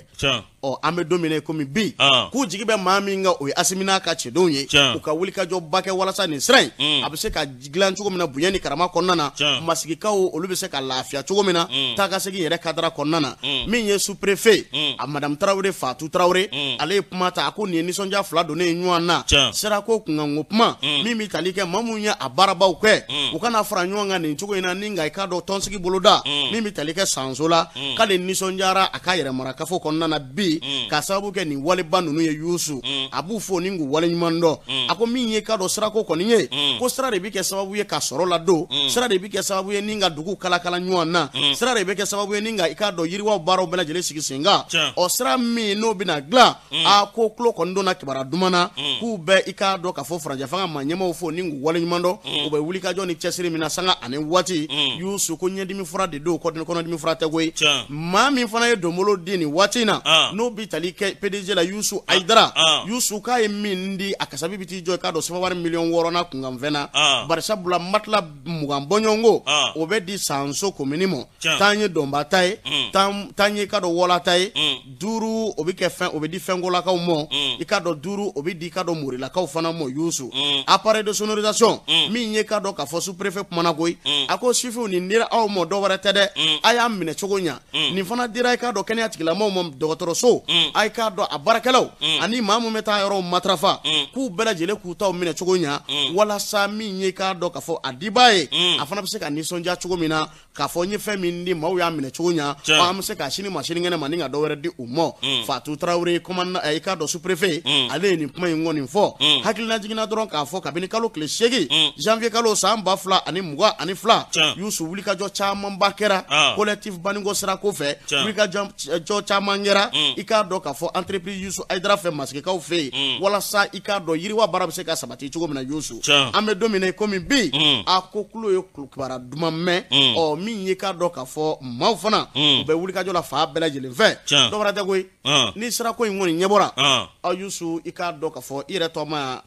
[SPEAKER 2] ɔ an bɛ don min na komi bi ah. k'u jigi bɛ maa min kan o ye asimina ka cɛdenw ye u ka wulikajɔba kɛ walasa nin sira in mm. a bɛ se ka dilan cogo min na bonya ni karama kɔnɔna na masigikaw olu bɛ se ka lafiya cogo min na mm. taakasegin yɛrɛ kadara kɔnɔna na mm. min ye superefe a madamu tarawele fatu tarawele ale ye kuma ta a ko nin ye nisɔndiya fila donnen ye ɲɔgɔn na sirako kunkanko kuma min bɛ tali kɛ maa minnu ye a baarabaw kɛ u kana fara ɲɔgɔn kan nin cogo in na ni nka i k'a dɔn tɔnsigi boloda min bɛ tali kɛ sanso la k'ale nisɔndiyara a ka yɛrɛmarakafo kɔnɔna na bi ye mm. k'a sababu kɛ nin waliba ninnu ye yusu mm. a b'u fo ni k'u waleɲuman dɔn mm. a ko min ye ka dɔn sirako kɔni ye ko sira de bɛ kɛ sababu ye ka sɔrɔ ladon sira de bɛ kɛ sababu ye ni ka dugu kalakala ɲɔgɔn na sira de bɛ kɛ sababu ye ni ka i k'a dɔn yiriwaw baaraw bɛɛ lajɛlen sigi sen kan ɔ sira min n'o bɛna dilan a ko tulo kɔni donna kibaruya duman na k'u bɛɛ i k'a dɔn k'a fɔ farajɛ fanga ma ɲɛmaaw fo ni k'u waleɲuman dɔn u bɛ wulikajɔ ni cɛsiri min na sanga ani waati yusu ko ɲɛdimi fura de don kɔnɔdimi fura tɛ koyi maa min fana ye donbolo di nin waati in na ah. n'o bi tali kɛ pdg la yusu aidara ah, ah. yusu k'a ye min di a kasabi bi t'i jɔ k'a dɔn sɛbɛwari miliyɔn wɔɔrɔ na kunkanfɛn na ah. barisabula matila mugan bɔɲɔgɔnko o bɛ di sanso komini ma tan ye dɔnba ta ye
[SPEAKER 3] hmm.
[SPEAKER 2] tan ye k'a dɔn wɔla ta ye hmm. duuru o bɛ kɛ fɛn o bɛ di fɛnkolakaw ma hmm. i k'a dɔn duuru o bɛ di i k'a dɔn murilakaw fana ma yusu appareil de sonorisation min ye k'a dɔn k'a fɔ supréfet kumana koyi a ko sifinw nin dira aw ma dɔwɛrɛ tɛ dɛ a y'a minɛ cogo ɲa nin fana dira i e k'a dɔn kɛnɛya tigilamɔgɔw ma dɔgɔtɔrɔso so mm. a ye k'a dɔn a baarakɛlaw mm. ani maa min bɛ taa yɔrɔw matarafa mm. k'u bɛɛ k'u taw minɛ cogo ɲa walasa min ye k'a dɔn k'a fɔ a di b'a ye a fana bɛ se ka nisɔndiya cogo min na k'a fɔ n ye fɛn min di maaw y'a minɛ cogo ɲa an bɛ se k'a sini ma sinikɛnɛ ma ni ka dɔ wɛrɛ di u ma fatu tarawele commandant eh, i k'a dɔn sous-préfet ale ye nin kuma in kɔni fɔ hakilina jiginna dɔrɔn k'a fɔ kabini kalo tile seegin janvier kalo san ba fila ani mugan ani fila yusu wulikajɔ camanba kɛra ah. collectif baninko sira ko fɛ wulikajɔ eh, caman kɛra i k'a dɔn k'a fɔ entreprise yusu ayidara fɛ masigikaw fɛ yen walasa i k'a mm. dɔn yiriwa baara bɛ se ka sabati cogo min na yusu an bɛ don min na komi bi mm. a ko kulo ye kulukibara duman mɛn mm. ɔ min ye k'a dɔn k'a fɔ maaw fana u bɛ wulikajɔ la faa bɛɛ lajɛlen fɛ dɔ wɛrɛ tɛ koyi ah. n'i sera ko in kɔni ɲɛbɔra aw ah. yusu i k'a dɔn k'a fɔ i yɛrɛ tɔ ma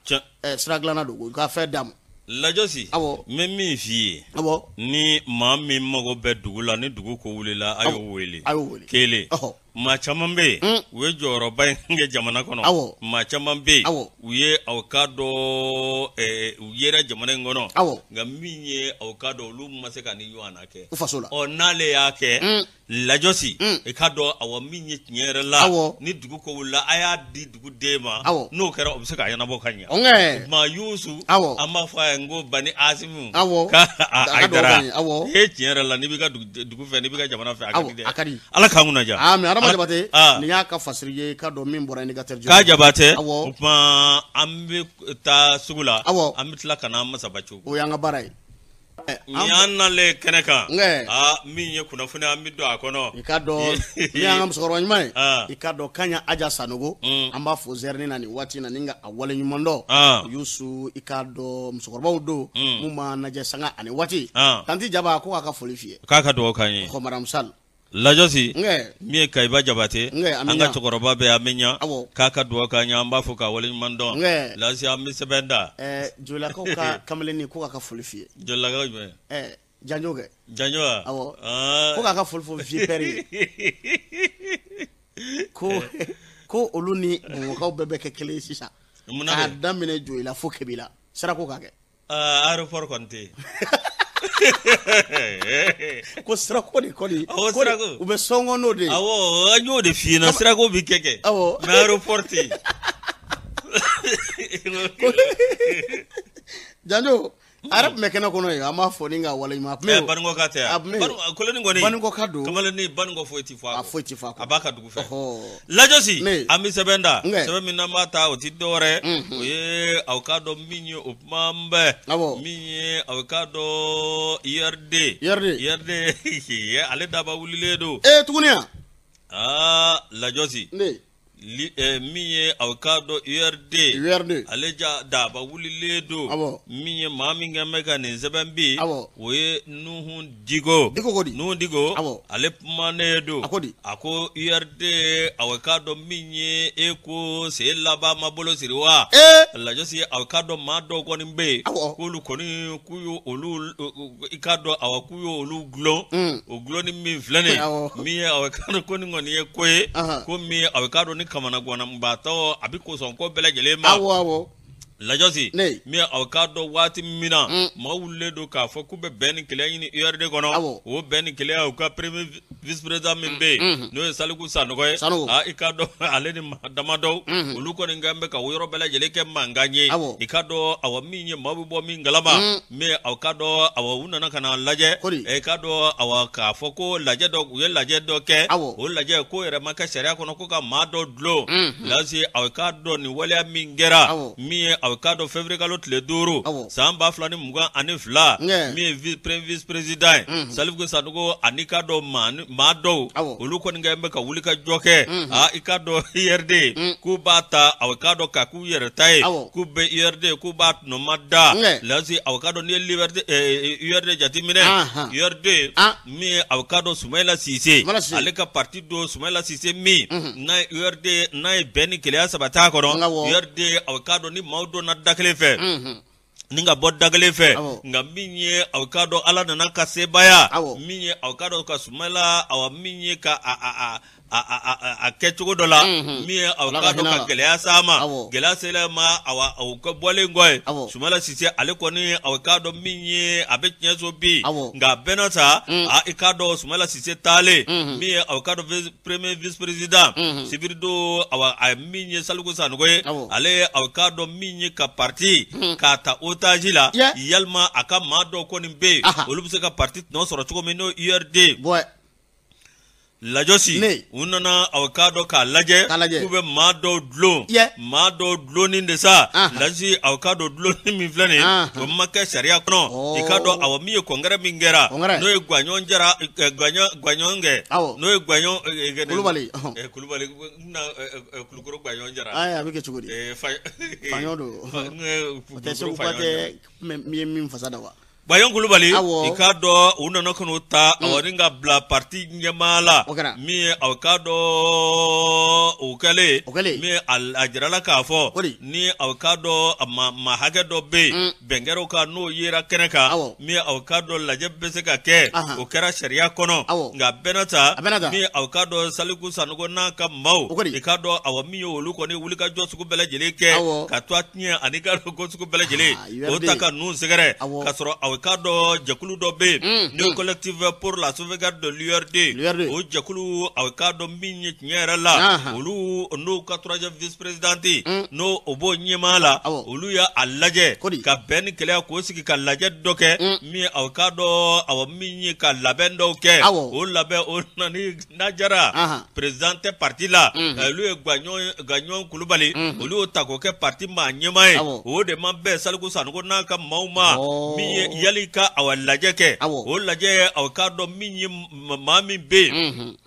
[SPEAKER 2] sira dilanna don i ka fɛn d'a ma
[SPEAKER 1] lajɔsi n bɛ min f'i ye ni maa min mago bɛ dugu la ni dugu ko wulila a y'o wele kelen ma caman be yen mm. u ye jɔyɔrɔba in kɛ jamana kɔnɔ maa caman bɛ yen u ye aw ka dɔ ɛɛ u yɛrɛ jamana in kɔnɔ nka min ye aw ka dɔ olu ma se ka nin ɲɔgɔnna kɛ ɔ n'ale y'a kɛ mm. lajɔsi mm. i ka dɔ awɔ min ye tiɲɛ yɛrɛ la ni dugu ko wulila a y'a di dugu den ma n'o kɛra o bɛ se k'a ɲɛnabɔ ka ɲɛ maa yusu an b'a fɔ a ye n ko bani asimu ka a e tiɲɛ yɛrɛ la n'i b'i ka dugu fɛ n'i b'i ka jamana fɛ a ka di dɛ
[SPEAKER 2] ala k'an kunnaja adama jabate ah. nin y'a ka fasiri ye k'a dɔn min bɔra indicateur jɔn k'a jabate awɔ o
[SPEAKER 1] tuma an bɛ taa sugu la awɔ an bɛ
[SPEAKER 2] o y'an ka ni y'an
[SPEAKER 1] nalen kɛnɛ kan aa min ye
[SPEAKER 2] kunnafoni an bɛ don a
[SPEAKER 1] kɔnɔ i ka dɔn min y'an ka
[SPEAKER 2] musokɔrɔba aja sanogo mm. an b'a fo zɛrini na nin waati na ni ka a waleɲuman yusu i ka dɔn mm. musokɔrɔbaw don mun b'an sanga ani waati ah. tanti jaba ko k'a ka
[SPEAKER 1] k'a ka dugawu k'an ye ko maramusali lajosi min ye kayiba jabate an ka cɛkɔrɔba bɛ an bɛ ɲa k'a ka dugawu k'an ɲa an b'a fɔ k'a waleɲuman dɔn lasi an bɛ sɛbɛn da
[SPEAKER 2] jolakaw ka kamalennin ko k'a ka foli f'i ye jolakaw jumɛn eh, janjo kɛ janjo wa awɔ ah. ko k'a ka foli fɔ vieux ye ko ko olu ni bamakɔkaw bɛɛ bɛ kɛ kelen ye sisan k'a daminɛ joyila fo kebila sarako k'a kɛ
[SPEAKER 1] aéroport kɔni tɛ yen
[SPEAKER 2] ko sirako de
[SPEAKER 1] kɔni u bɛ sɔngɔ n'o de ye awɔ an y'o de f'i ɲɛna sirako bi kɛ kɛ awɔ mɛ
[SPEAKER 2] aéroport tɛ yen janjo a yɛrɛ tun bɛ kɛnɛ kɔnɔ yen an b'a fɔ ni ka waleɲuman kun bɛ
[SPEAKER 1] banikɔ ka tɛ a kun bɛ kolonin kɔni banikɔ ka don kamalennin banikɔ foyi ti fɔ a ah, foyi ti fɔ a b'a ka dugu fɛ lajɔsi an bɛ sɛbɛn da sɛbɛn min n'an b'a ta o ti dɔwɛrɛ o ye aw k'a dɔn min ye o kuma bɛɛ min ye aw k'a dɔn ird ird ale daba wulilen don ee eh, tuguni yan aa ah, lajɔsi li ɛ eh, min e. mm. ye a k'a dɔn urd urd ale ja daba wulilen don awɔ min ye maa min kɛ bɛ ka nin sɛbɛn bi awɔ o ye nuhu digo digo ko di nuhu digo awɔ ale kumanen don a ko di a ko urd a bɛ k'a dɔn min ye e ko sen laban ma bolo siri wa ee lajɔsi a k'a dɔn maa dɔw kɔni bɛ yen awɔ k'olu kɔni k'u ye olu i k'a dɔn awɔ k'u ye olu gulon o gulonni min filɛ nin ye awɔ min ye a k'a dɔn ko nin kɔni ye ko ye ko min ye a k'a dɔn ni kamanaguwana mubatɔ a bɛ kosɔn ko bɛɛ lajɛlen ma. awɔ awɔ. lajɔsi min aw k'a dɔn waati min na maa wulilen don k'a fɔ k'u bɛ bɛn ni kɛlɛya ɲini urd kɔnɔ o bɛn ni u ka premier vice président min bɛ yen n'o ye saliku sanɔgɔ ye aa i k'a dɔn ale ni maa dɔw olu kɔni kan bɛ ka o yɔrɔ bɛɛ lajɛlen kɛ mankan ye i k'a dɔn awɔ min ye maa bɛ bɔ min kalama min aw k'a dɔn awɔ u nana ka na lajɛ i k'a dɔn awɔ k'a fɔ ko lajɛ dɔ u ye lajɛ dɔ kɛ o lajɛ k'o yɛrɛ ma kɛ sariya kɔnɔ ko ka maa mm. dɔ dulon lase aw k'a dɔn nin waleya min kɛra min ye aw bɛ k'a dɔn fɛnfiri kalo tile duuru ah san ba fila ni mugan ani fila min ye vice président ye mhm. salifu sanogo ani k'a dɔn maa ah dɔw olu kɔni kɛ bɛ ka wuli ka jɔ kɛ mhm. aa ah, i k'a dɔn ird k'u b'a ta a k'a dɔn ka k'u yɛrɛ ta ye k'u bɛ ird k'u b'a nɔma da lasi a bɛ k'a dɔn n'i ye liberté eh, eh, ird jateminɛ ird min ye a bɛ k'a dɔn sumayila sise ale ka parti don sumayila sise min mhm. n'a ye ird n'a ye bɛn ni keleya saba t'a kɔnɔ ird a k'a dɔn ni maaw don Mm-hmm. na da kelen fɛ ni ka bɔ da fɛ nka min ye aw k'a dɔn ala nana ka sebaya min ye aw k'a dɔn ka sumayala awa min ye ka a a a a kɛcogo dɔ la min ye aw ka dɔ ka gɛlɛya s'a ma gɛlɛya sela ma awa aw ka bɔlen kɔ ye sumala sise ale kɔni aw k'a dɔn min ye a bɛ tiɲɛ so bi nka a bɛnna sa mhm. a i k'a dɔn sumala sise taalen mhm. min ye aw ka premier vice président mhm. sibiri don awa a min ye saliku sanogo ye ale aw k'a dɔ min ye ka parti k'a ta otage la yalima a ka maa dɔw kɔni bɛ yen olu bɛ se ka parti tɔnɔ sɔrɔ cogo min n'o urd lajɔsi u nana aw k'a dɔn k'a lajɛ k'u bɛ maa dɔw dulon maa dɔw dulonni de sa lajɔsi aw k'a dɔn dulonni min filɛ nin ye o ma kɛ sariya kɔnɔ i k'a dɔn awɔ min ye kɔnkɛrɛ min kɛra n'o ye gwaɲɔn jara gwaɲɔn kɛ n'o ye gwaɲɔn kulubali eh, kulubali n bɛna kulukoro gwaɲɔn jara a bɛ kɛ cogo di faɲɔ don o tɛ segu ba tɛ
[SPEAKER 2] min fasa da wa. bayon kulubali i k'a
[SPEAKER 1] dɔ u nana kan'o ta mm. ka bila parti ɲɛmaa la min ye a k'a dɔ o kɛlen min a jirala k'a fɔ ni a k'a dɔ ma, hakɛ dɔ bɛ yen mm. bɛnkɛraw ka n'o yera kɛnɛ kan min a k'a dɔ lajɛ bɛ se ka kɛ o kɛra sariya kɔnɔ nka bɛnna ta min a k'a dɔ saliku sanogo n'a ka maaw i k'a dɔ awɔ min ye olu kɔni wulikajɔ sugu bɛɛ lajɛlen kɛ ka to a tiɲɛ ani ka ko sugu ah, bɛɛ lajɛlen o ta ka ninnu sɛgɛrɛ ka sɔrɔ o k'a dɔ jɛkulu dɔ bɛ yen n'o ye collective pour la sauvegarde de l'URD o jɛkulu o k'a dɔn min ye tiɲɛ yɛrɛ la olu n'o ka troisième vice présidente mm. n'o o b'o ɲɛmaa la olu y'a lajɛ ka bɛn ni kɛlɛ k'o sigi ka lajɛ dɔ kɛ min o k'a dɔn awɔ min ye ka labɛn dɔw kɛ o labɛn o na ni n'a jara président tɛ parti la mm. eh, e mm. olu ye gaɲɔn kulubali olu y'o ta k'o kɛ parti maa ɲɛmaa ye o de ma bɛn saliku sanogo n'a ka maaw ma oh. min ye yali mm-hmm. mm-hmm. ka awa lajɛ kɛ o lajɛ awa k'a dɔn min ye maa min bɛ yen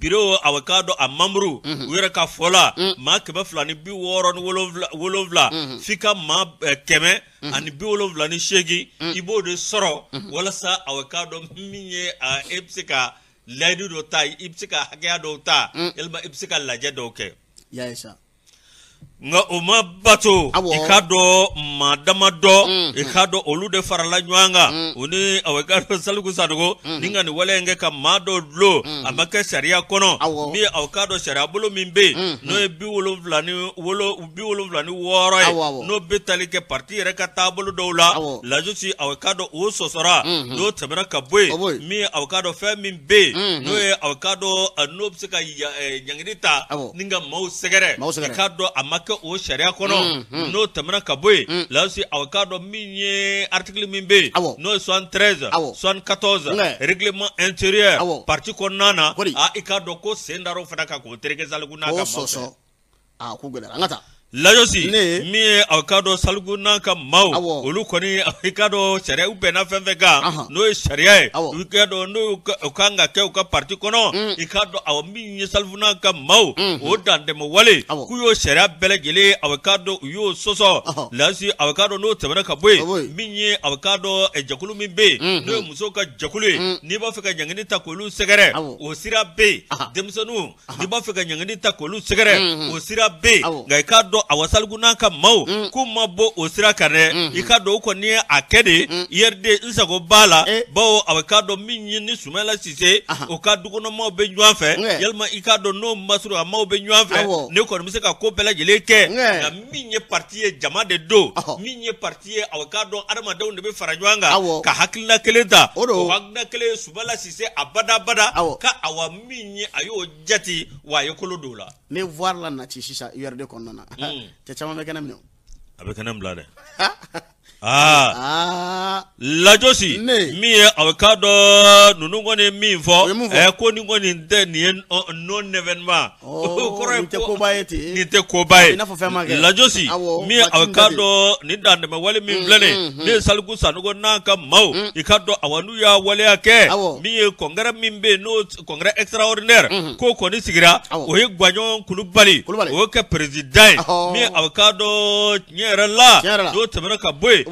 [SPEAKER 1] biro aw k'a dɔn a mamuru u yɛrɛ ka fɔ la maa mm. kɛmɛ fila ni bi wɔɔrɔ ni wolonwula mm-hmm. f'i ka maa eh, kɛmɛ ani bi wolonwula ni seegin mm. i b'o de sɔrɔ walasa awa k'a dɔn min ye e bɛ se ka layidu dɔ ta i bɛ se ka hakɛya dɔ ta yalima mm. i bɛ se ka lajɛ dɔw kɛ. nka o bato i k'a dɔn maa dama dɔ i k'a dɔn olu de farala ɲɔgɔn kan u ni awɔkado saliku sanogo ni ka nin ka maa dɔ dulon a ma kɛ sariya kɔnɔ min aw n'o ye bi wolonwula ni wolo bi wolonwula ni wɔɔrɔ n'o bɛ tali kɛ pariti yɛrɛ ka taabolo dɔw la lajusi aw k'a dɔn n'o tɛmɛna ka bɔ yen min aw k'a n'o ye aw k'a dɔn n'o bɛ se ka ɲangini kɛ o sariya kɔnɔ mm, mm. n'o tɛmɛna ka bɔ yen lawusi aw k'a dɔn min ye min bɛ yen n'o ye soixante treize soixante quatorze règlement intérieur parti kɔnɔna na a i k'a dɔn ko sen dar'o fana kan k'o tereke zaliku n'a ka maaw fɛ.
[SPEAKER 2] a ko gɛlɛyara an ka taa
[SPEAKER 1] lajosi min ye aw ka dɔn saliku n'an ka maaw olu kɔni i ka dɔn sariya bɛnna fɛn fɛn kan n'o ye sariya ye u ka dɔn n'o u kan ka kɛ u ka pariti kɔnɔ mm. i ka dɔn awɔ min ye saliku ka maaw mm. o dantɛmɛ wale k'u y'o sariya bɛɛ lajɛlen aw ka dɔn u y'o sɔsɔ lajosi aw ka dɔn n'o tɛmɛna ka bɔ yen min ye aw ka dɔn jɛkulu min bɛ yen mm-hmm. n'o ye musow ka jɛkulu ye mm. n'i b'a fɛ ka ɲangini ta k'olu sɛgɛrɛ o sira bɛ yen denmisɛnninw n'i b'a fɛ ka ɲangini ta k'olu sɛgɛrɛ mm-hmm. o sira bɛ yen nka i ka dɔn fɔ awasaliguna ka maw mm. k'u ma bɔ o sira kan dɛ mm -hmm. i ka dɔn o kɔni ye a kɛ de mm. ird n sago b'a la eh. bawo a ka dɔn min ye ni sumayila sise o ka dukɔnɔmaw be ɲɔgɔn fɛ yeah. yalima i ka dɔn n'o masuru a maw be ɲɔan fɛ ne kɔni be se ka ko bɛɛ lajɛlen kɛ nka min ye parti ye jama de don min ye parti ye a ka dɔn adamadenw de be fara ɲɔgɔn kan ka hakilina kelen ta o hakilina kelen ye sise a badabada ka awa min ye a y'o jati wa a ye kolo don o la.
[SPEAKER 2] n voir la nati sisan ird kɔnɔna na. cɛ caman bɛ kɛnɛ minɛ a bɛ kɛnɛ bila dɛ Ah.
[SPEAKER 3] Ah.
[SPEAKER 1] lajosi min ye a bɛ k'a dɔn ninnu kɔni ye min fɔ ɛ ko nin kɔni nin tɛ nin ye non événement o kɔrɔ ye ko nin tɛ
[SPEAKER 2] koba ye lajosi
[SPEAKER 1] min ye a bɛ nin dantɛmɛ wale min filɛ nin ye ne ye saliku sanogo n'a ka maaw i ka dɔn awa n'u y'a waleya kɛ min ye kɔnkɛrɛ min bɛ yen n'o kɔnkɛrɛ extraordinaire mm-hmm. k'o kɔni sigira o ye gwaɲɔgɔn kulubali o y'o kɛ peresidan ye min ye a bɛ tiɲɛ yɛrɛ la n'o tɛmɛna ka bɔ yen.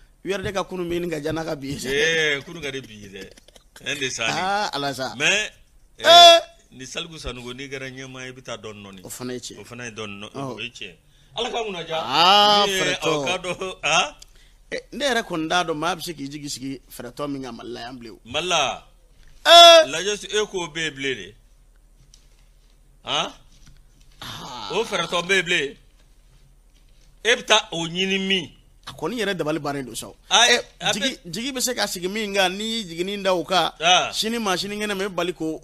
[SPEAKER 2] yɛrɛ de ka kunu min ka jana ka bi ye
[SPEAKER 1] kunu ka de bi ye dɛ ɛn de sa aa ala sa mɛ ɛɛ ni saliku sanuko n'i kɛra ɲɛmaa ye i bɛ taa dɔɔni dɔɔni o fana ye tiɲɛ o fana ye dɔɔni dɔɔni o ye tiɲɛ ala ka munnaja aa fɛrɛtɔ aw ka dɔn
[SPEAKER 2] ah ne yɛrɛ kɔni t'a dɔn maa bɛ se k'i jigi sigi fɛrɛtɔ min kan mali la yan bilen o
[SPEAKER 1] mali la ɛɛ lajɛ e k'o bɛ yen bilen de o fɛrɛtɔ bɛ yen bilen
[SPEAKER 2] e bɛ taa o ɲini min. a kɔni yɛrɛ dabali bannen don sa eh, jigi jigi bɛ se ka sigi min kan n'i y'i jiginni da o kan ah. sini ma sinikɛnɛ ma i bɛ bali k'o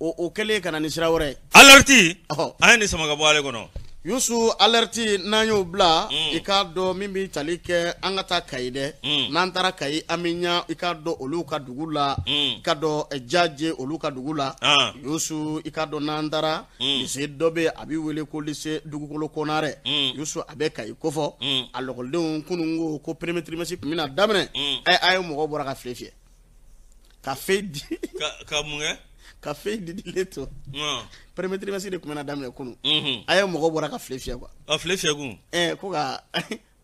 [SPEAKER 2] o kɛlen ka na ni sira wɛrɛ ye. alerte. ɔhɔ
[SPEAKER 1] an ye nin sama ka bɔ ale kɔnɔ.
[SPEAKER 2] yusu alɛriti n'an y'o bila mm. i k'a dɔn min bɛ tali kɛ an ka taa kayi dɛ mm. n'an taara kayi an bɛ ɲa i k'a dɔn olu ka dugu la mm. i k'a dɔn jaje olu ka dugu la ah. yusu mm. i mm. k'a dɔn n'an taara lise dɔ bɛ yen a bɛ wele ko lise dugukolo kɔnarɛ yusu a bɛ kayi kofɔ a lɔkɔlidenw kunun ko ko premier trimestre tun bɛna daminɛ ɛ a ye mɔgɔ bɔra ka file fiyɛ ka fe di. ka mun kɛ. Ah. Mhm. ka didile to pɛrɛmɛtiri bɛ se de tun kunu a ye mɔgɔ ka file fiyɛ kuwa file kun ɛ ko ka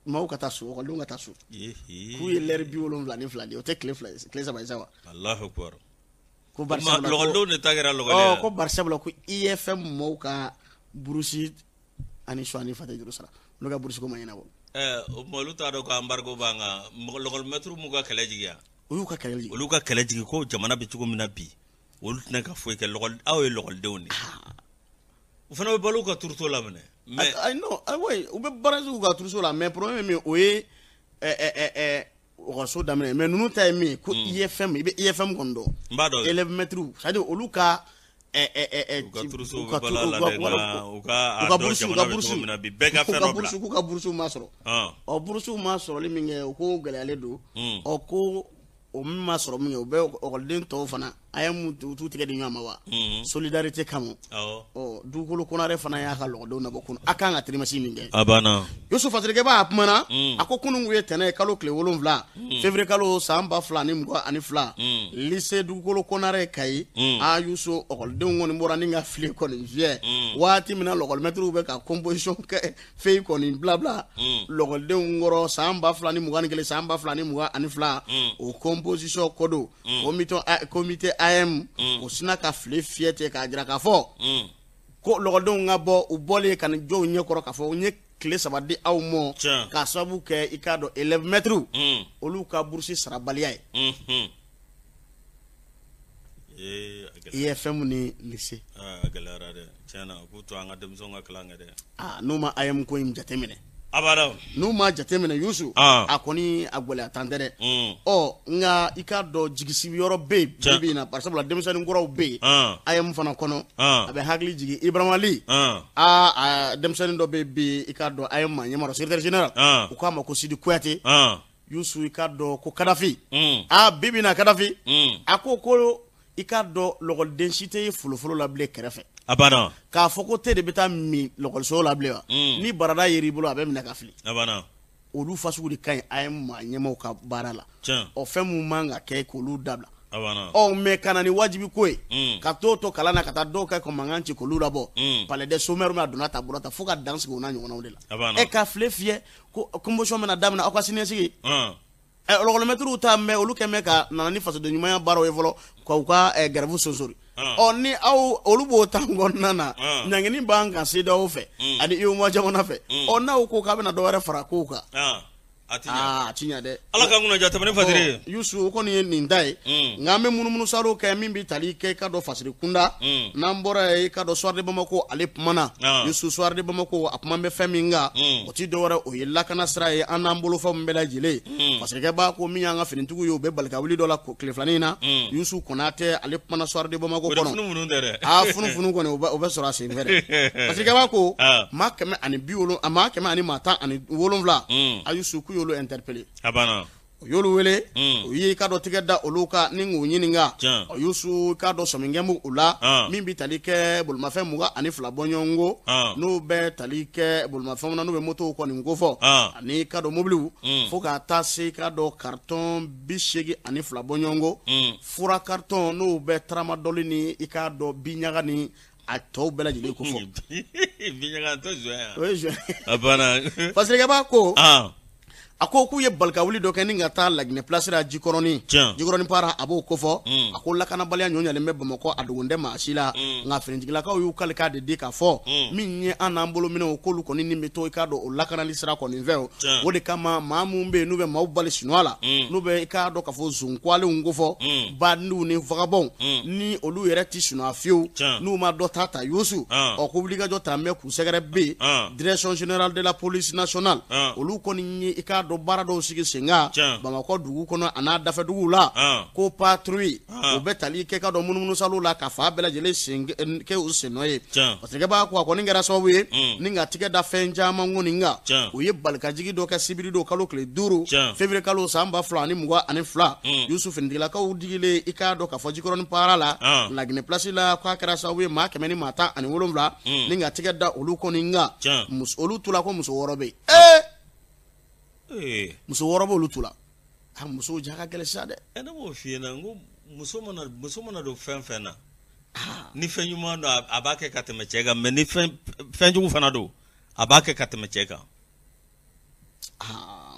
[SPEAKER 2] maaw ka taa so ekɔlidenw ka taa k'u
[SPEAKER 1] ye lɛri
[SPEAKER 2] bi wolonwula ni fila de o oh, tɛ tile fila tile saba ye sa wa
[SPEAKER 1] ko barisabuladenw de ta kɛra lɔgɔden ko
[SPEAKER 2] barisabula ko i ye fɛn maaw ka burusi ani su fata juru sara n'u burusi ko ma ɲɛnabɔ
[SPEAKER 1] o tuma eh, t'a dɔn ko embargo b'an kan lɔgɔlimɛtiri m'u ka kɛlɛ jigiya o ka kɛlɛ jigin olu ka kɛlɛ jigin ko jamana bɛ cogo min bi olu tɛna ka foyi kɛ aw ye lɔgɔlidenw
[SPEAKER 2] de u fana bɛ balo ka turuso la minɛ mais ayi non ayi u bɛ barazi u ka turuso la mais problème ye min o ye ɛɛ ɛɛ ɛɛ ɔkɔso daminɛ mais ninnu ta ye min ye ko IFM i bɛ IFM kɔni dɔn n b'a dɔn élève maître c'est à dire olu ka ɛɛ ɛɛ ɛɛ u ka turuso u ka a dɔn ka fɛn k'u ka burusiw ma sɔrɔ ɔ burusiw ma sɔrɔli min kɛ o ko gɛlɛyalen don mm. ɔ ko o min ma sɔrɔ min ye o bɛ ɔkɔliden tɔw fana a ye mun u t'u tigɛ di ɲɔgɔn ma wa mhm. solidarite kama ɔ dugukolo konare fana y'a ka lɔgɔdenw nabɔ kun a kan ka tirimasi min kɛ a banna yusu fasirike b'a kumana mhm. a ko kunun tun ye tɛnɛ ye kalo tile wolonfila mhm. fevriye kalo san ba fila ani mugan ani fila lise dugukolo konare kayi a yusu ɔkɔlidenw kɔni bɔra ni ka file kɔni fiyɛ Hmm. waati min na lɔkɔlimɛtiriw bɛ ka composition kɛ fɛn kɔni bla bla hmm. kɔrɔ san ba fila ni mugan ni kelen san hmm. composition kodo comité am o sina ka file fiyɛ k'a jira k'a fɔ ko lɔkɔlidenw ka u bɔlen ka élève mɛtiriw efm eh, e ni lise
[SPEAKER 1] a gɛlɛyara dɛ tiɲɛ na k'u to an ka denmisɛnw ka kalan kɛ
[SPEAKER 2] dɛ n'u ma am ko in jate minɛ abada n'u ma jate minɛ yusu a kɔni a gwɛlɛya tan tɛ dɛ ɔ mm. nka i k'a dɔn jigisiyɔrɔ bɛ yen bi bi in na barisabula denmisɛnnin kuraw bɛ yen am fana kɔnɔ a bɛ hakili jigin ibrahimali aa denmisɛnnin dɔ bɛ bi i k'a dɔn am ma ɲɛmɔgɔ secrétaire général u k'a ma ko sidi kuyate yusu i k'a dɔn ko kadafi aa mm. bi na kadafi mm. a ko ko i k'a dɔn lɔgɔliden si tɛ ye folofolo labilen kɛrɛfɛ abana k'a fɔ ko te de bɛ taa min lɔgɔliso labilen wa mm. ni barada yer'i bolo a bɛ minɛ ka fili abana olu fasugu de ka ɲi a ye maa ɲɛmaw ka baara la ɔ fɛn mun man ka kɛ k'olu dabila
[SPEAKER 3] ɔ
[SPEAKER 2] mɛ ka na ni wajibi ko ye mm. ka to to kalan na ka taa dɔw kɛ ko mankan ci k'olu labɔ mm. palais des sommaires bɛna donna tabolo ta fo ka dan sigi o n'a ɲɔgɔnnaw de la ɛ e ka file fiyɛ ko convention bɛna daminɛ aw ka siniɲɛsigi lɔgɔlɔmɛtiriw ta mɛ olu kɛ mɛ ka nana ni fasodenɲumanya baaraw ye fɔlɔ k'u ka gɛrɛfu sonsori ɔ ni aw olu b'o tan kɔnɔna na ɲangini b'an kan sedaw fɛ ani iwma jamana fɛ ɔ n'aw ko k'a bɛna dɔ wɛrɛ fara kow kan a ti ɲa dɛ
[SPEAKER 1] ala ka kunnaja tɛmɛni oh, fasiri
[SPEAKER 2] yusu o kɔni ye nin ta ye hmm. nka an bɛ munumunu salo kɛ min bɛ tali kɛ i ka dɔ fasiri kunda hmm. n'an bɔra ye i ka dɔ suwari de bamako ale kumana ah. yusu suwari de bamako a kuma bɛ fɛn min kan hmm. o ti dɔwɛrɛ o ye lakana sira ye an n'an bolofɛnw bɛɛ lajɛlen fasirikɛ b'a ko min y'an ka finitigiw ye o bɛ balika wuli dɔ la tile filanin in na yusu konatɛ ale kumana suwari de bamako kɔnɔ a funufunu ah, kɔni o bɛ sɔrɔ a sen fɛ dɛ fasirikɛ b'a ko ah. maa kɛmɛ ani bi wolonwula maa kɛmɛ ani maa tan ani wolonwula a yusu k'u y'olu interpellé y'olu wele hmm. u y'i ka dɔ tigɛ da olu kan ni k'u ɲininka o y'u ka dɔ sɔminkɛ b'u u la ah. min bɛ tali kɛ bolimafɛn mugan ani fila bɔɲɔgɔnko ah. n'u bɛ tali kɛ bolimafɛnw na n'u bɛ motow kɔni kofɔ ah. ani ka dɔ mobiliw hmm. fo ka taa se ka dɔ karitɔn bi seegin ani fila bɔɲɔgɔnko hmm. fura karitɔn n'u bɛ tarama dɔli ni i ka dɔ binɲaga ni a tɔw bɛɛ lajɛlen kofɔ. binɲaga tɔ ko. a ko k'u ye balikawuli dɔ kɛ ni ka taa laginɛ plasira jikɔrɔni jikɔrɔni para a b'o kofɔ mm. a ko lakanabaliya ɲɔɲalen bɛ bamakɔ a dogo tɛ la mm. nka finitigilakaw y'u kali de di k'a fɔ mm. min ye an n'an bolo minɛw k'olu kɔni ni bɛ to i k'a dɔn o lakanali sira kɔni fɛ o o de kama maa minnu bɛ yen n'u bɛ maaw bali sinɔgɔ la n'u bɛ i k'a dɔn k'a fɔ zonkuwalenw kofɔ badenw ni vagabɔnw ni olu yɛrɛ ti sinɔgɔ fiyewu n'u ma dɔ ta ta yusu ah. ɔ ko wulikajɔ ta mɛ k'u sɛgɛrɛ bɛ ah. direction générale de la police nationale ah. olu kɔni ye i k'a dɔ baara dɔw sigi sen kan bamakɔ dugu kɔnɔ a n'a dafɛduguw la ko patrouille o bɛ tali kɛ ka dɔ munumunusaliw la ka faa bɛɛ lajɛlen sen kɛ u sen nɔ ye patigɛba ko a kɔni kɛra sababu ye ni ka tigɛ da fɛn caman ŋɔni kan u ye balikajigi dɔ kɛ sibiri don kalo tile duuru fevrier kalo san ba fila ani mugan ani fila yusuf ndigilakaw digilen i k'a dɔn k'a fɔ jikɔrɔni para la laginɛ place la k'a kɛra sababu ye maa kɛmɛ ni maa tan ani wolonwula ni ka tigɛ da olu kɔni kan olu tula ko muso wɔɔrɔ bɛ yen. Eh. muso woro b'olu tu la a musow ja ka gɛlɛn sisan dɛ. ɛ
[SPEAKER 1] ne b'o f'i ɲɛna n ko muso mana muso mana don fɛn fɛn na ni fɛn ɲuman don a b'a kɛ ka tɛmɛ cɛ kan mɛ ni fɛn fɛn jugu fana don a b'a kɛ ka tɛmɛ cɛ kan.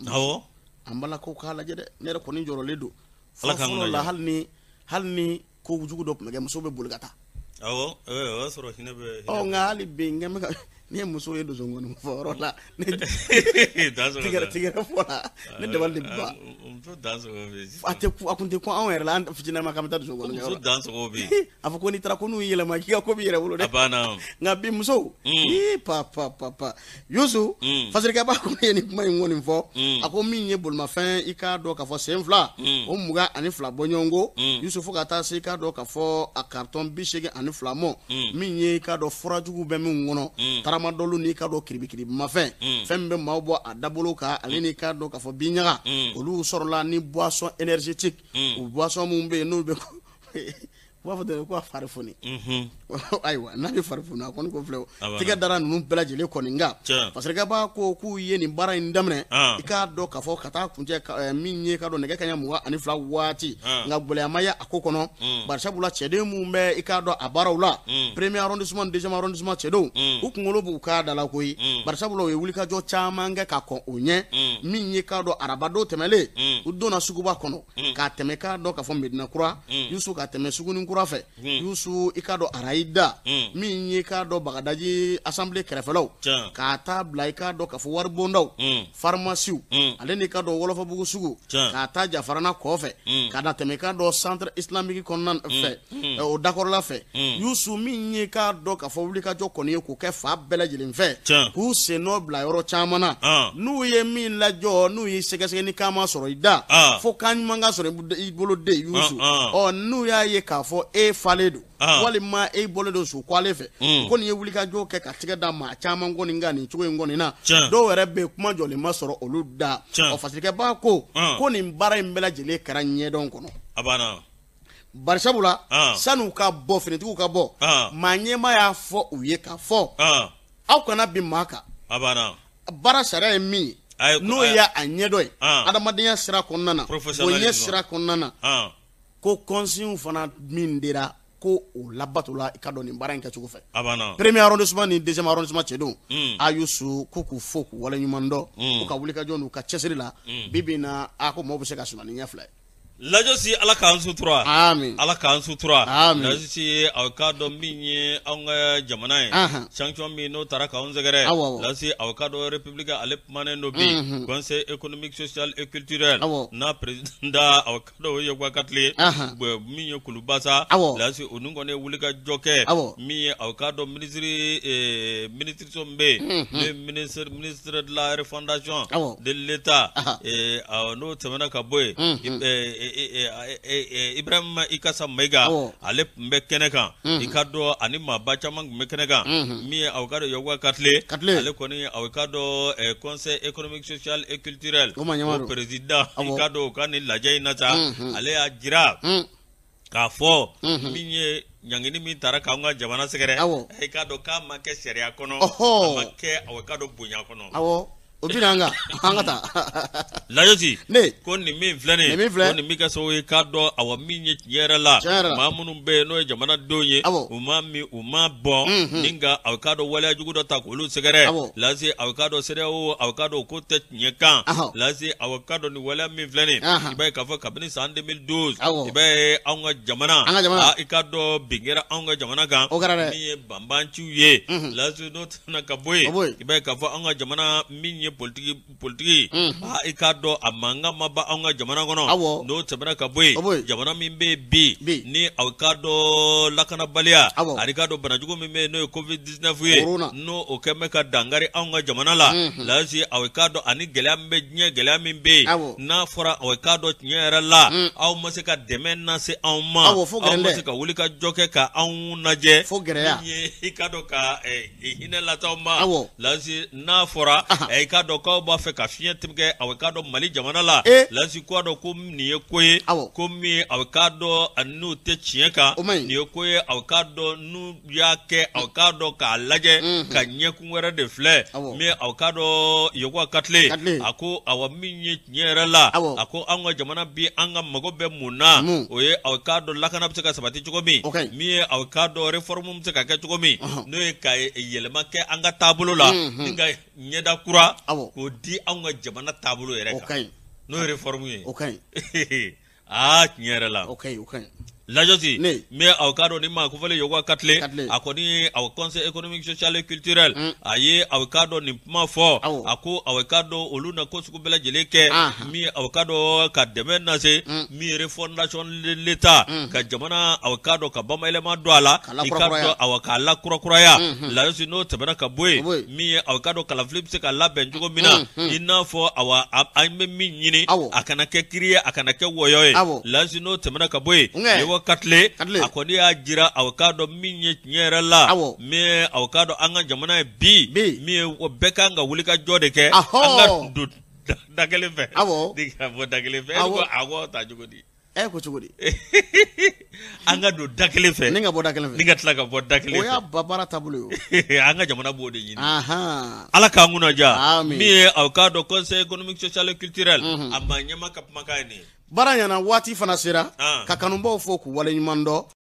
[SPEAKER 2] awɔ. an balakaw k'a lajɛ dɛ ne yɛrɛ kɔni jɔrɔlen don.
[SPEAKER 3] ala fɔlɔ la
[SPEAKER 2] hali ni hali ni ko jugu dɔ tun bɛ kɛ muso bɛ boli ka taa. awɔ o
[SPEAKER 1] y'a sɔrɔ hinɛ bɛ.
[SPEAKER 2] ɔ nka hali bi n kɛ bɛ ka. ni ye muso ye dosongoni fɔyɔrɔ la tigɛrɛ fɔ la ah ne dabali de ba ah, a tɛ a kun tɛ kun anw yɛrɛ la an fitinama k'an bɛ taa dosongoni kɛyɔrɔ la a fɔ ko n'i taara ko n'u yɛlɛma k'i ka ko b'i yɛrɛ wolo dɛ nka bi muso ee mm. pa pa pa pa yusu mm. fasirikɛ b'a kɔnɔ ye nin kuma in kɔni fɔ mm. a ko min ye bolimafɛn i k'a dɔn k'a fɔ sen fila o mugan ani fila bɔ ɲɔgɔn ko yusu fo ka taa se i k'a dɔn k'a fɔ a karitɔn bi seegin ani fila mɔ min ye i k'a dɔn furajugu bɛ min kɔnɔ taara karamadɔlu mm. mm. n'i ka dɔn kiribikiribimafɛn fɛn min be maaw bɔ a dabolo kan ale n'i ka fo k'a fɔ binɲaga mm. olu sɔrɔla ni boisson énergétique o boisson minnu bɛ yen n'u bɛ u b'a fɔ dɔrɔn ko a fari foni ayiwa n'a bɛ fari foni a kɔni ko filɛ tɛgɛ dara ninnu bɛɛ lajɛlen kɔni nka paseke ko k'u ye nin baara in daminɛ ah. i k'a dɔn k'a fɔ ka taa kuncɛ min ye ka dɔn nɛgɛ kaɲɛ mugan ani fila waati ah. nka gɛlɛya ma ye a ko kɔnɔ mm. barisabula cɛden minnu bɛ i k'a dɔn a baaraw la mm. premier arrondissement deuxième arrondissement cɛdenw mm. u kunkolo b'u k'a da la koyi barisabula u ye wulikajɔ caman kɛ ka kɔn u ɲɛ min ye k'a dɔn arabadon tɛmɛlen u donna suguba kɔnɔ k'a tɛmɛ k'a dɔn k'a fɔ medinakura yusu k'a tɛmɛ sugunin kura fɛ hmm. yusu i k'a dɔn arayida hmm. min ye k'a dɔn bagadaji assemblée kɛrɛfɛlaw k'a taa bila i k'a dɔn k'a fɔ waribondaw farimasiw hmm. ale n'i ka dɔn wɔlɔfɔbugu sugu k'a taa jafarana kɔfɛ ka na tɛmɛ i k'a dɔn centre islamique kɔnɔna fɛ o dakɔrɔla fɛ yusu min ye k'a dɔn k'a fɔ wulikajɔ kɔni ye k'o kɛ fa bɛɛ lajɛlen fɛ k'u sen nɔ bila yɔrɔ caman na ah. n'u ye min lajɔ n'u ye sɛgɛsɛgɛli caman sɔrɔ i da ah. fo kan ɲuman ka sɔrɔ i bolo den yusu ah, ɔ n'u y'a ye k'a fɔ e falen don ah. walima e bɔlen don so kwale fɛ mm. ko nin ye wulikajɔ kɛ ka tigɛ da maa caman ko nin ka nin cogo in kɔni na dɔw yɛrɛ bɛ yen kuma jɔlen ma sɔrɔ olu da ɔ fasilikɛba ko ah. ko nin baara in bɛɛ lajɛlen kɛra ɲɛdɔn kɔnɔ a banna barisabula ah. sanu ka bɔ finitigiw ka bɔ maa ɲɛma y'a fɔ u ye k'a fɔ aw kana bin maa kan a banna baara sariya ye min ye n'o y'a ɲɛdɔ ye adamadenya sira kɔnɔna na bonya sira kɔnɔna na ko kɔnsiw fana min dira ko o labatola i ka dɔn nin baara in kɛcogo fɛ. a banna premier arrondissement ni deuxième arrondissement cɛ Mm. a y'u su ko k'u fo k'u waleɲuman dɔn. Mm. k'u ka wulikajɔ n'u ka cɛsiri la. Mm. bi bi in na a ko maaw bɛ se ka suma ɲɛ fila ye.
[SPEAKER 1] lajɔsi ala k'an sutura Amin. ala k'an sutura lajɔsi ye aw k'a dɔn min ye anw ka jamana ye sanction min n'o taara k'anw sɛgɛrɛ lajɔsi aw k'a dɔn république ale kumanen don bi conseil mhm. économique social et culturel n'a président da aw k'a dɔn o ye wakatile bɔn min ye kulubasa lajɔsi o nun kɔni ye wuli kɛ min ye aw k'a dɔn ministre ministre sɔn mhm. bɛ yen n'o ye ministre ministre de la refondation de l'état e, n'o tɛmɛna ka bɔ mhm. yen. E, Eh, eh, eh, ibrahima i ka sa maiga oh. ale tun bɛ kɛnɛ kan i ka mm-hmm. dɔ ani maaba caman mm-hmm. tun bɛ kɛnɛ kan min ye awo ka dɔ yɔgua katile ale kɔni awo ka dɔ conseil économique social et culturel o président i ka dɔ o ka nin lajɛ in na sa ale y'a jira k'a fɔ oh, min ye ɲangini min taara k'an ka jamana sɛgɛrɛ i ka dɔ k'a ma kɛ sariya kɔnɔ a ma kɛ awo ka dɔ bonya kɔnɔ
[SPEAKER 2] o bi an ka an ka taa
[SPEAKER 1] lajɛsi ne ko nin min filɛ nin ye mm-hmm. nin min filɛ ko nin bɛ kɛ sababu ye k'a dɔn awɔ min ye tiɲɛ yɛrɛ la tiɲɛ yɛrɛ la maa minnu bɛ yen n'o ye jamanadenw ye awɔ u ma min u ma bɔn ni nka aw k'a dɔn waleya jugu dɔ ta k'olu sɛgɛrɛ awɔ lase aw k'a dɔn CEDEAO aw k'a dɔn ko tɛ tiɲɛ kan lase aw k'a dɔn nin waleya min filɛ nin i b'a ye k'a fɔ kabini san 2012 awɔ i b'a ye anw ka jamana an ka jamana i k'a dɔn bin kɛra anw ka jamana kan o kɛra dɛ min ye banbanciw ye lase n'o tɛna ka bɔ yen i b'a ye k'a fɔ anw ka jamana min ye politiki politiki aa hmm. i k'a dɔn a mankan ma ban anw ka jamana n'o tɛmɛna ka bɔ jamana min bɛ bi ni aw k'a dɔn lakanabaliya ani k'a dɔn banajugu min n'o covid dix ye n'o o kɛ bɛ ka dankari anw ka jamana la lasi aw k'a dɔn ani gɛlɛya min bɛ diɲɛ min bɛ n'a fɔra aw k'a dɔn tiɲɛ yɛrɛ la hmm. aw ma se ka dɛmɛ lase anw ma aw ma se ka wuli ka jɔ kɛ ka anw lajɛ fo gɛrɛya i k'a dɔn ka eh, hinɛ lase aw ma lasi n'a fɔra eh, i ka k'a dɔn k'aw b'a fɛ ka fiɲɛ tɛmɛ kɛ a bɛ k'a dɔn mali jamana la eh. lasi k'a dɔ ko nin ye ko ye ko min a bɛ k'a dɔn ani n'u tɛ tiɲɛ kan nin ye ko ye a bɛ k'a dɔn n'u y'a kɛ a bɛ k'a dɔn mhm. k'a lajɛ ka ɲɛkun wɛrɛ de filɛ min a bɛ k'a dɔn yɔgɔ katile a ko awa min ye tiɲɛ yɛrɛ la a ko anw ka jamana bi an ka mago e bɛ mun na o ye a bɛ k'a dɔn lakana bɛ se ka sabati cogo min min ye a bɛ k'a dɔn reforme bɛ se ka kɛ cogo min n'o ye ka yɛlɛma kɛ an ka taabolo la ni ka ɲɛda kura awɔ k'o di anw ka jamana taabolo yɛrɛ kan o ka n'o ye réforme ye o ka ɲi aa tiɲɛ yɛrɛ la o ka ɲi o ka ɲi lajɔsi n bɛ aw k'a dɔn ni maakufɔlen yɔgɔ katile a kɔni aw conseil économique social et culturel a ye aw k'a dɔn nin kuma fɔ a ko aw k'a dɔn olu na mi sugu bɛɛ lajɛlen kɛ min k'a dɔn ka dɛmɛ nase refondation de l'état ka jamana aw k'a dɔn ka bamayɛlɛma don a la i k'a dɔn aw k'a lakurakuraya lajɔsi n'o tɛmɛna ka bɔ yen min ye aw k'a dɔn kalafili bɛ awa an bɛ min ɲini a kana kɛ kiri ye a kana kɛ aw ka a kɔni y'a jira aw k'a dɔn min ye tiɲɛ yɛrɛ la min aw k'a dɔn an ka jamana ye bi min ye bɛɛ kan ka wuli ka jɔ de kɛ an ka don da kelen fɛ awɔ da kelen fɛ awɔ awɔ ta cogo di e eh, ko cogo di an ka don da kelen fɛ ni ka bɔ da kelen fɛ ni ka tila ka bɔ da kelen fɛ o y'a
[SPEAKER 2] ba baara taabolo
[SPEAKER 1] ye an ka jamana b'o de ɲini
[SPEAKER 2] ala k'an kunnaja min ye
[SPEAKER 1] aw k'a dɔn conseil économique social et culturel mhm. a ma ɲɛma ka kumakan ye nin ye
[SPEAKER 2] baara ɲɛna waati fana sera ah. ka kanubaw fo k'u waleɲuman dɔn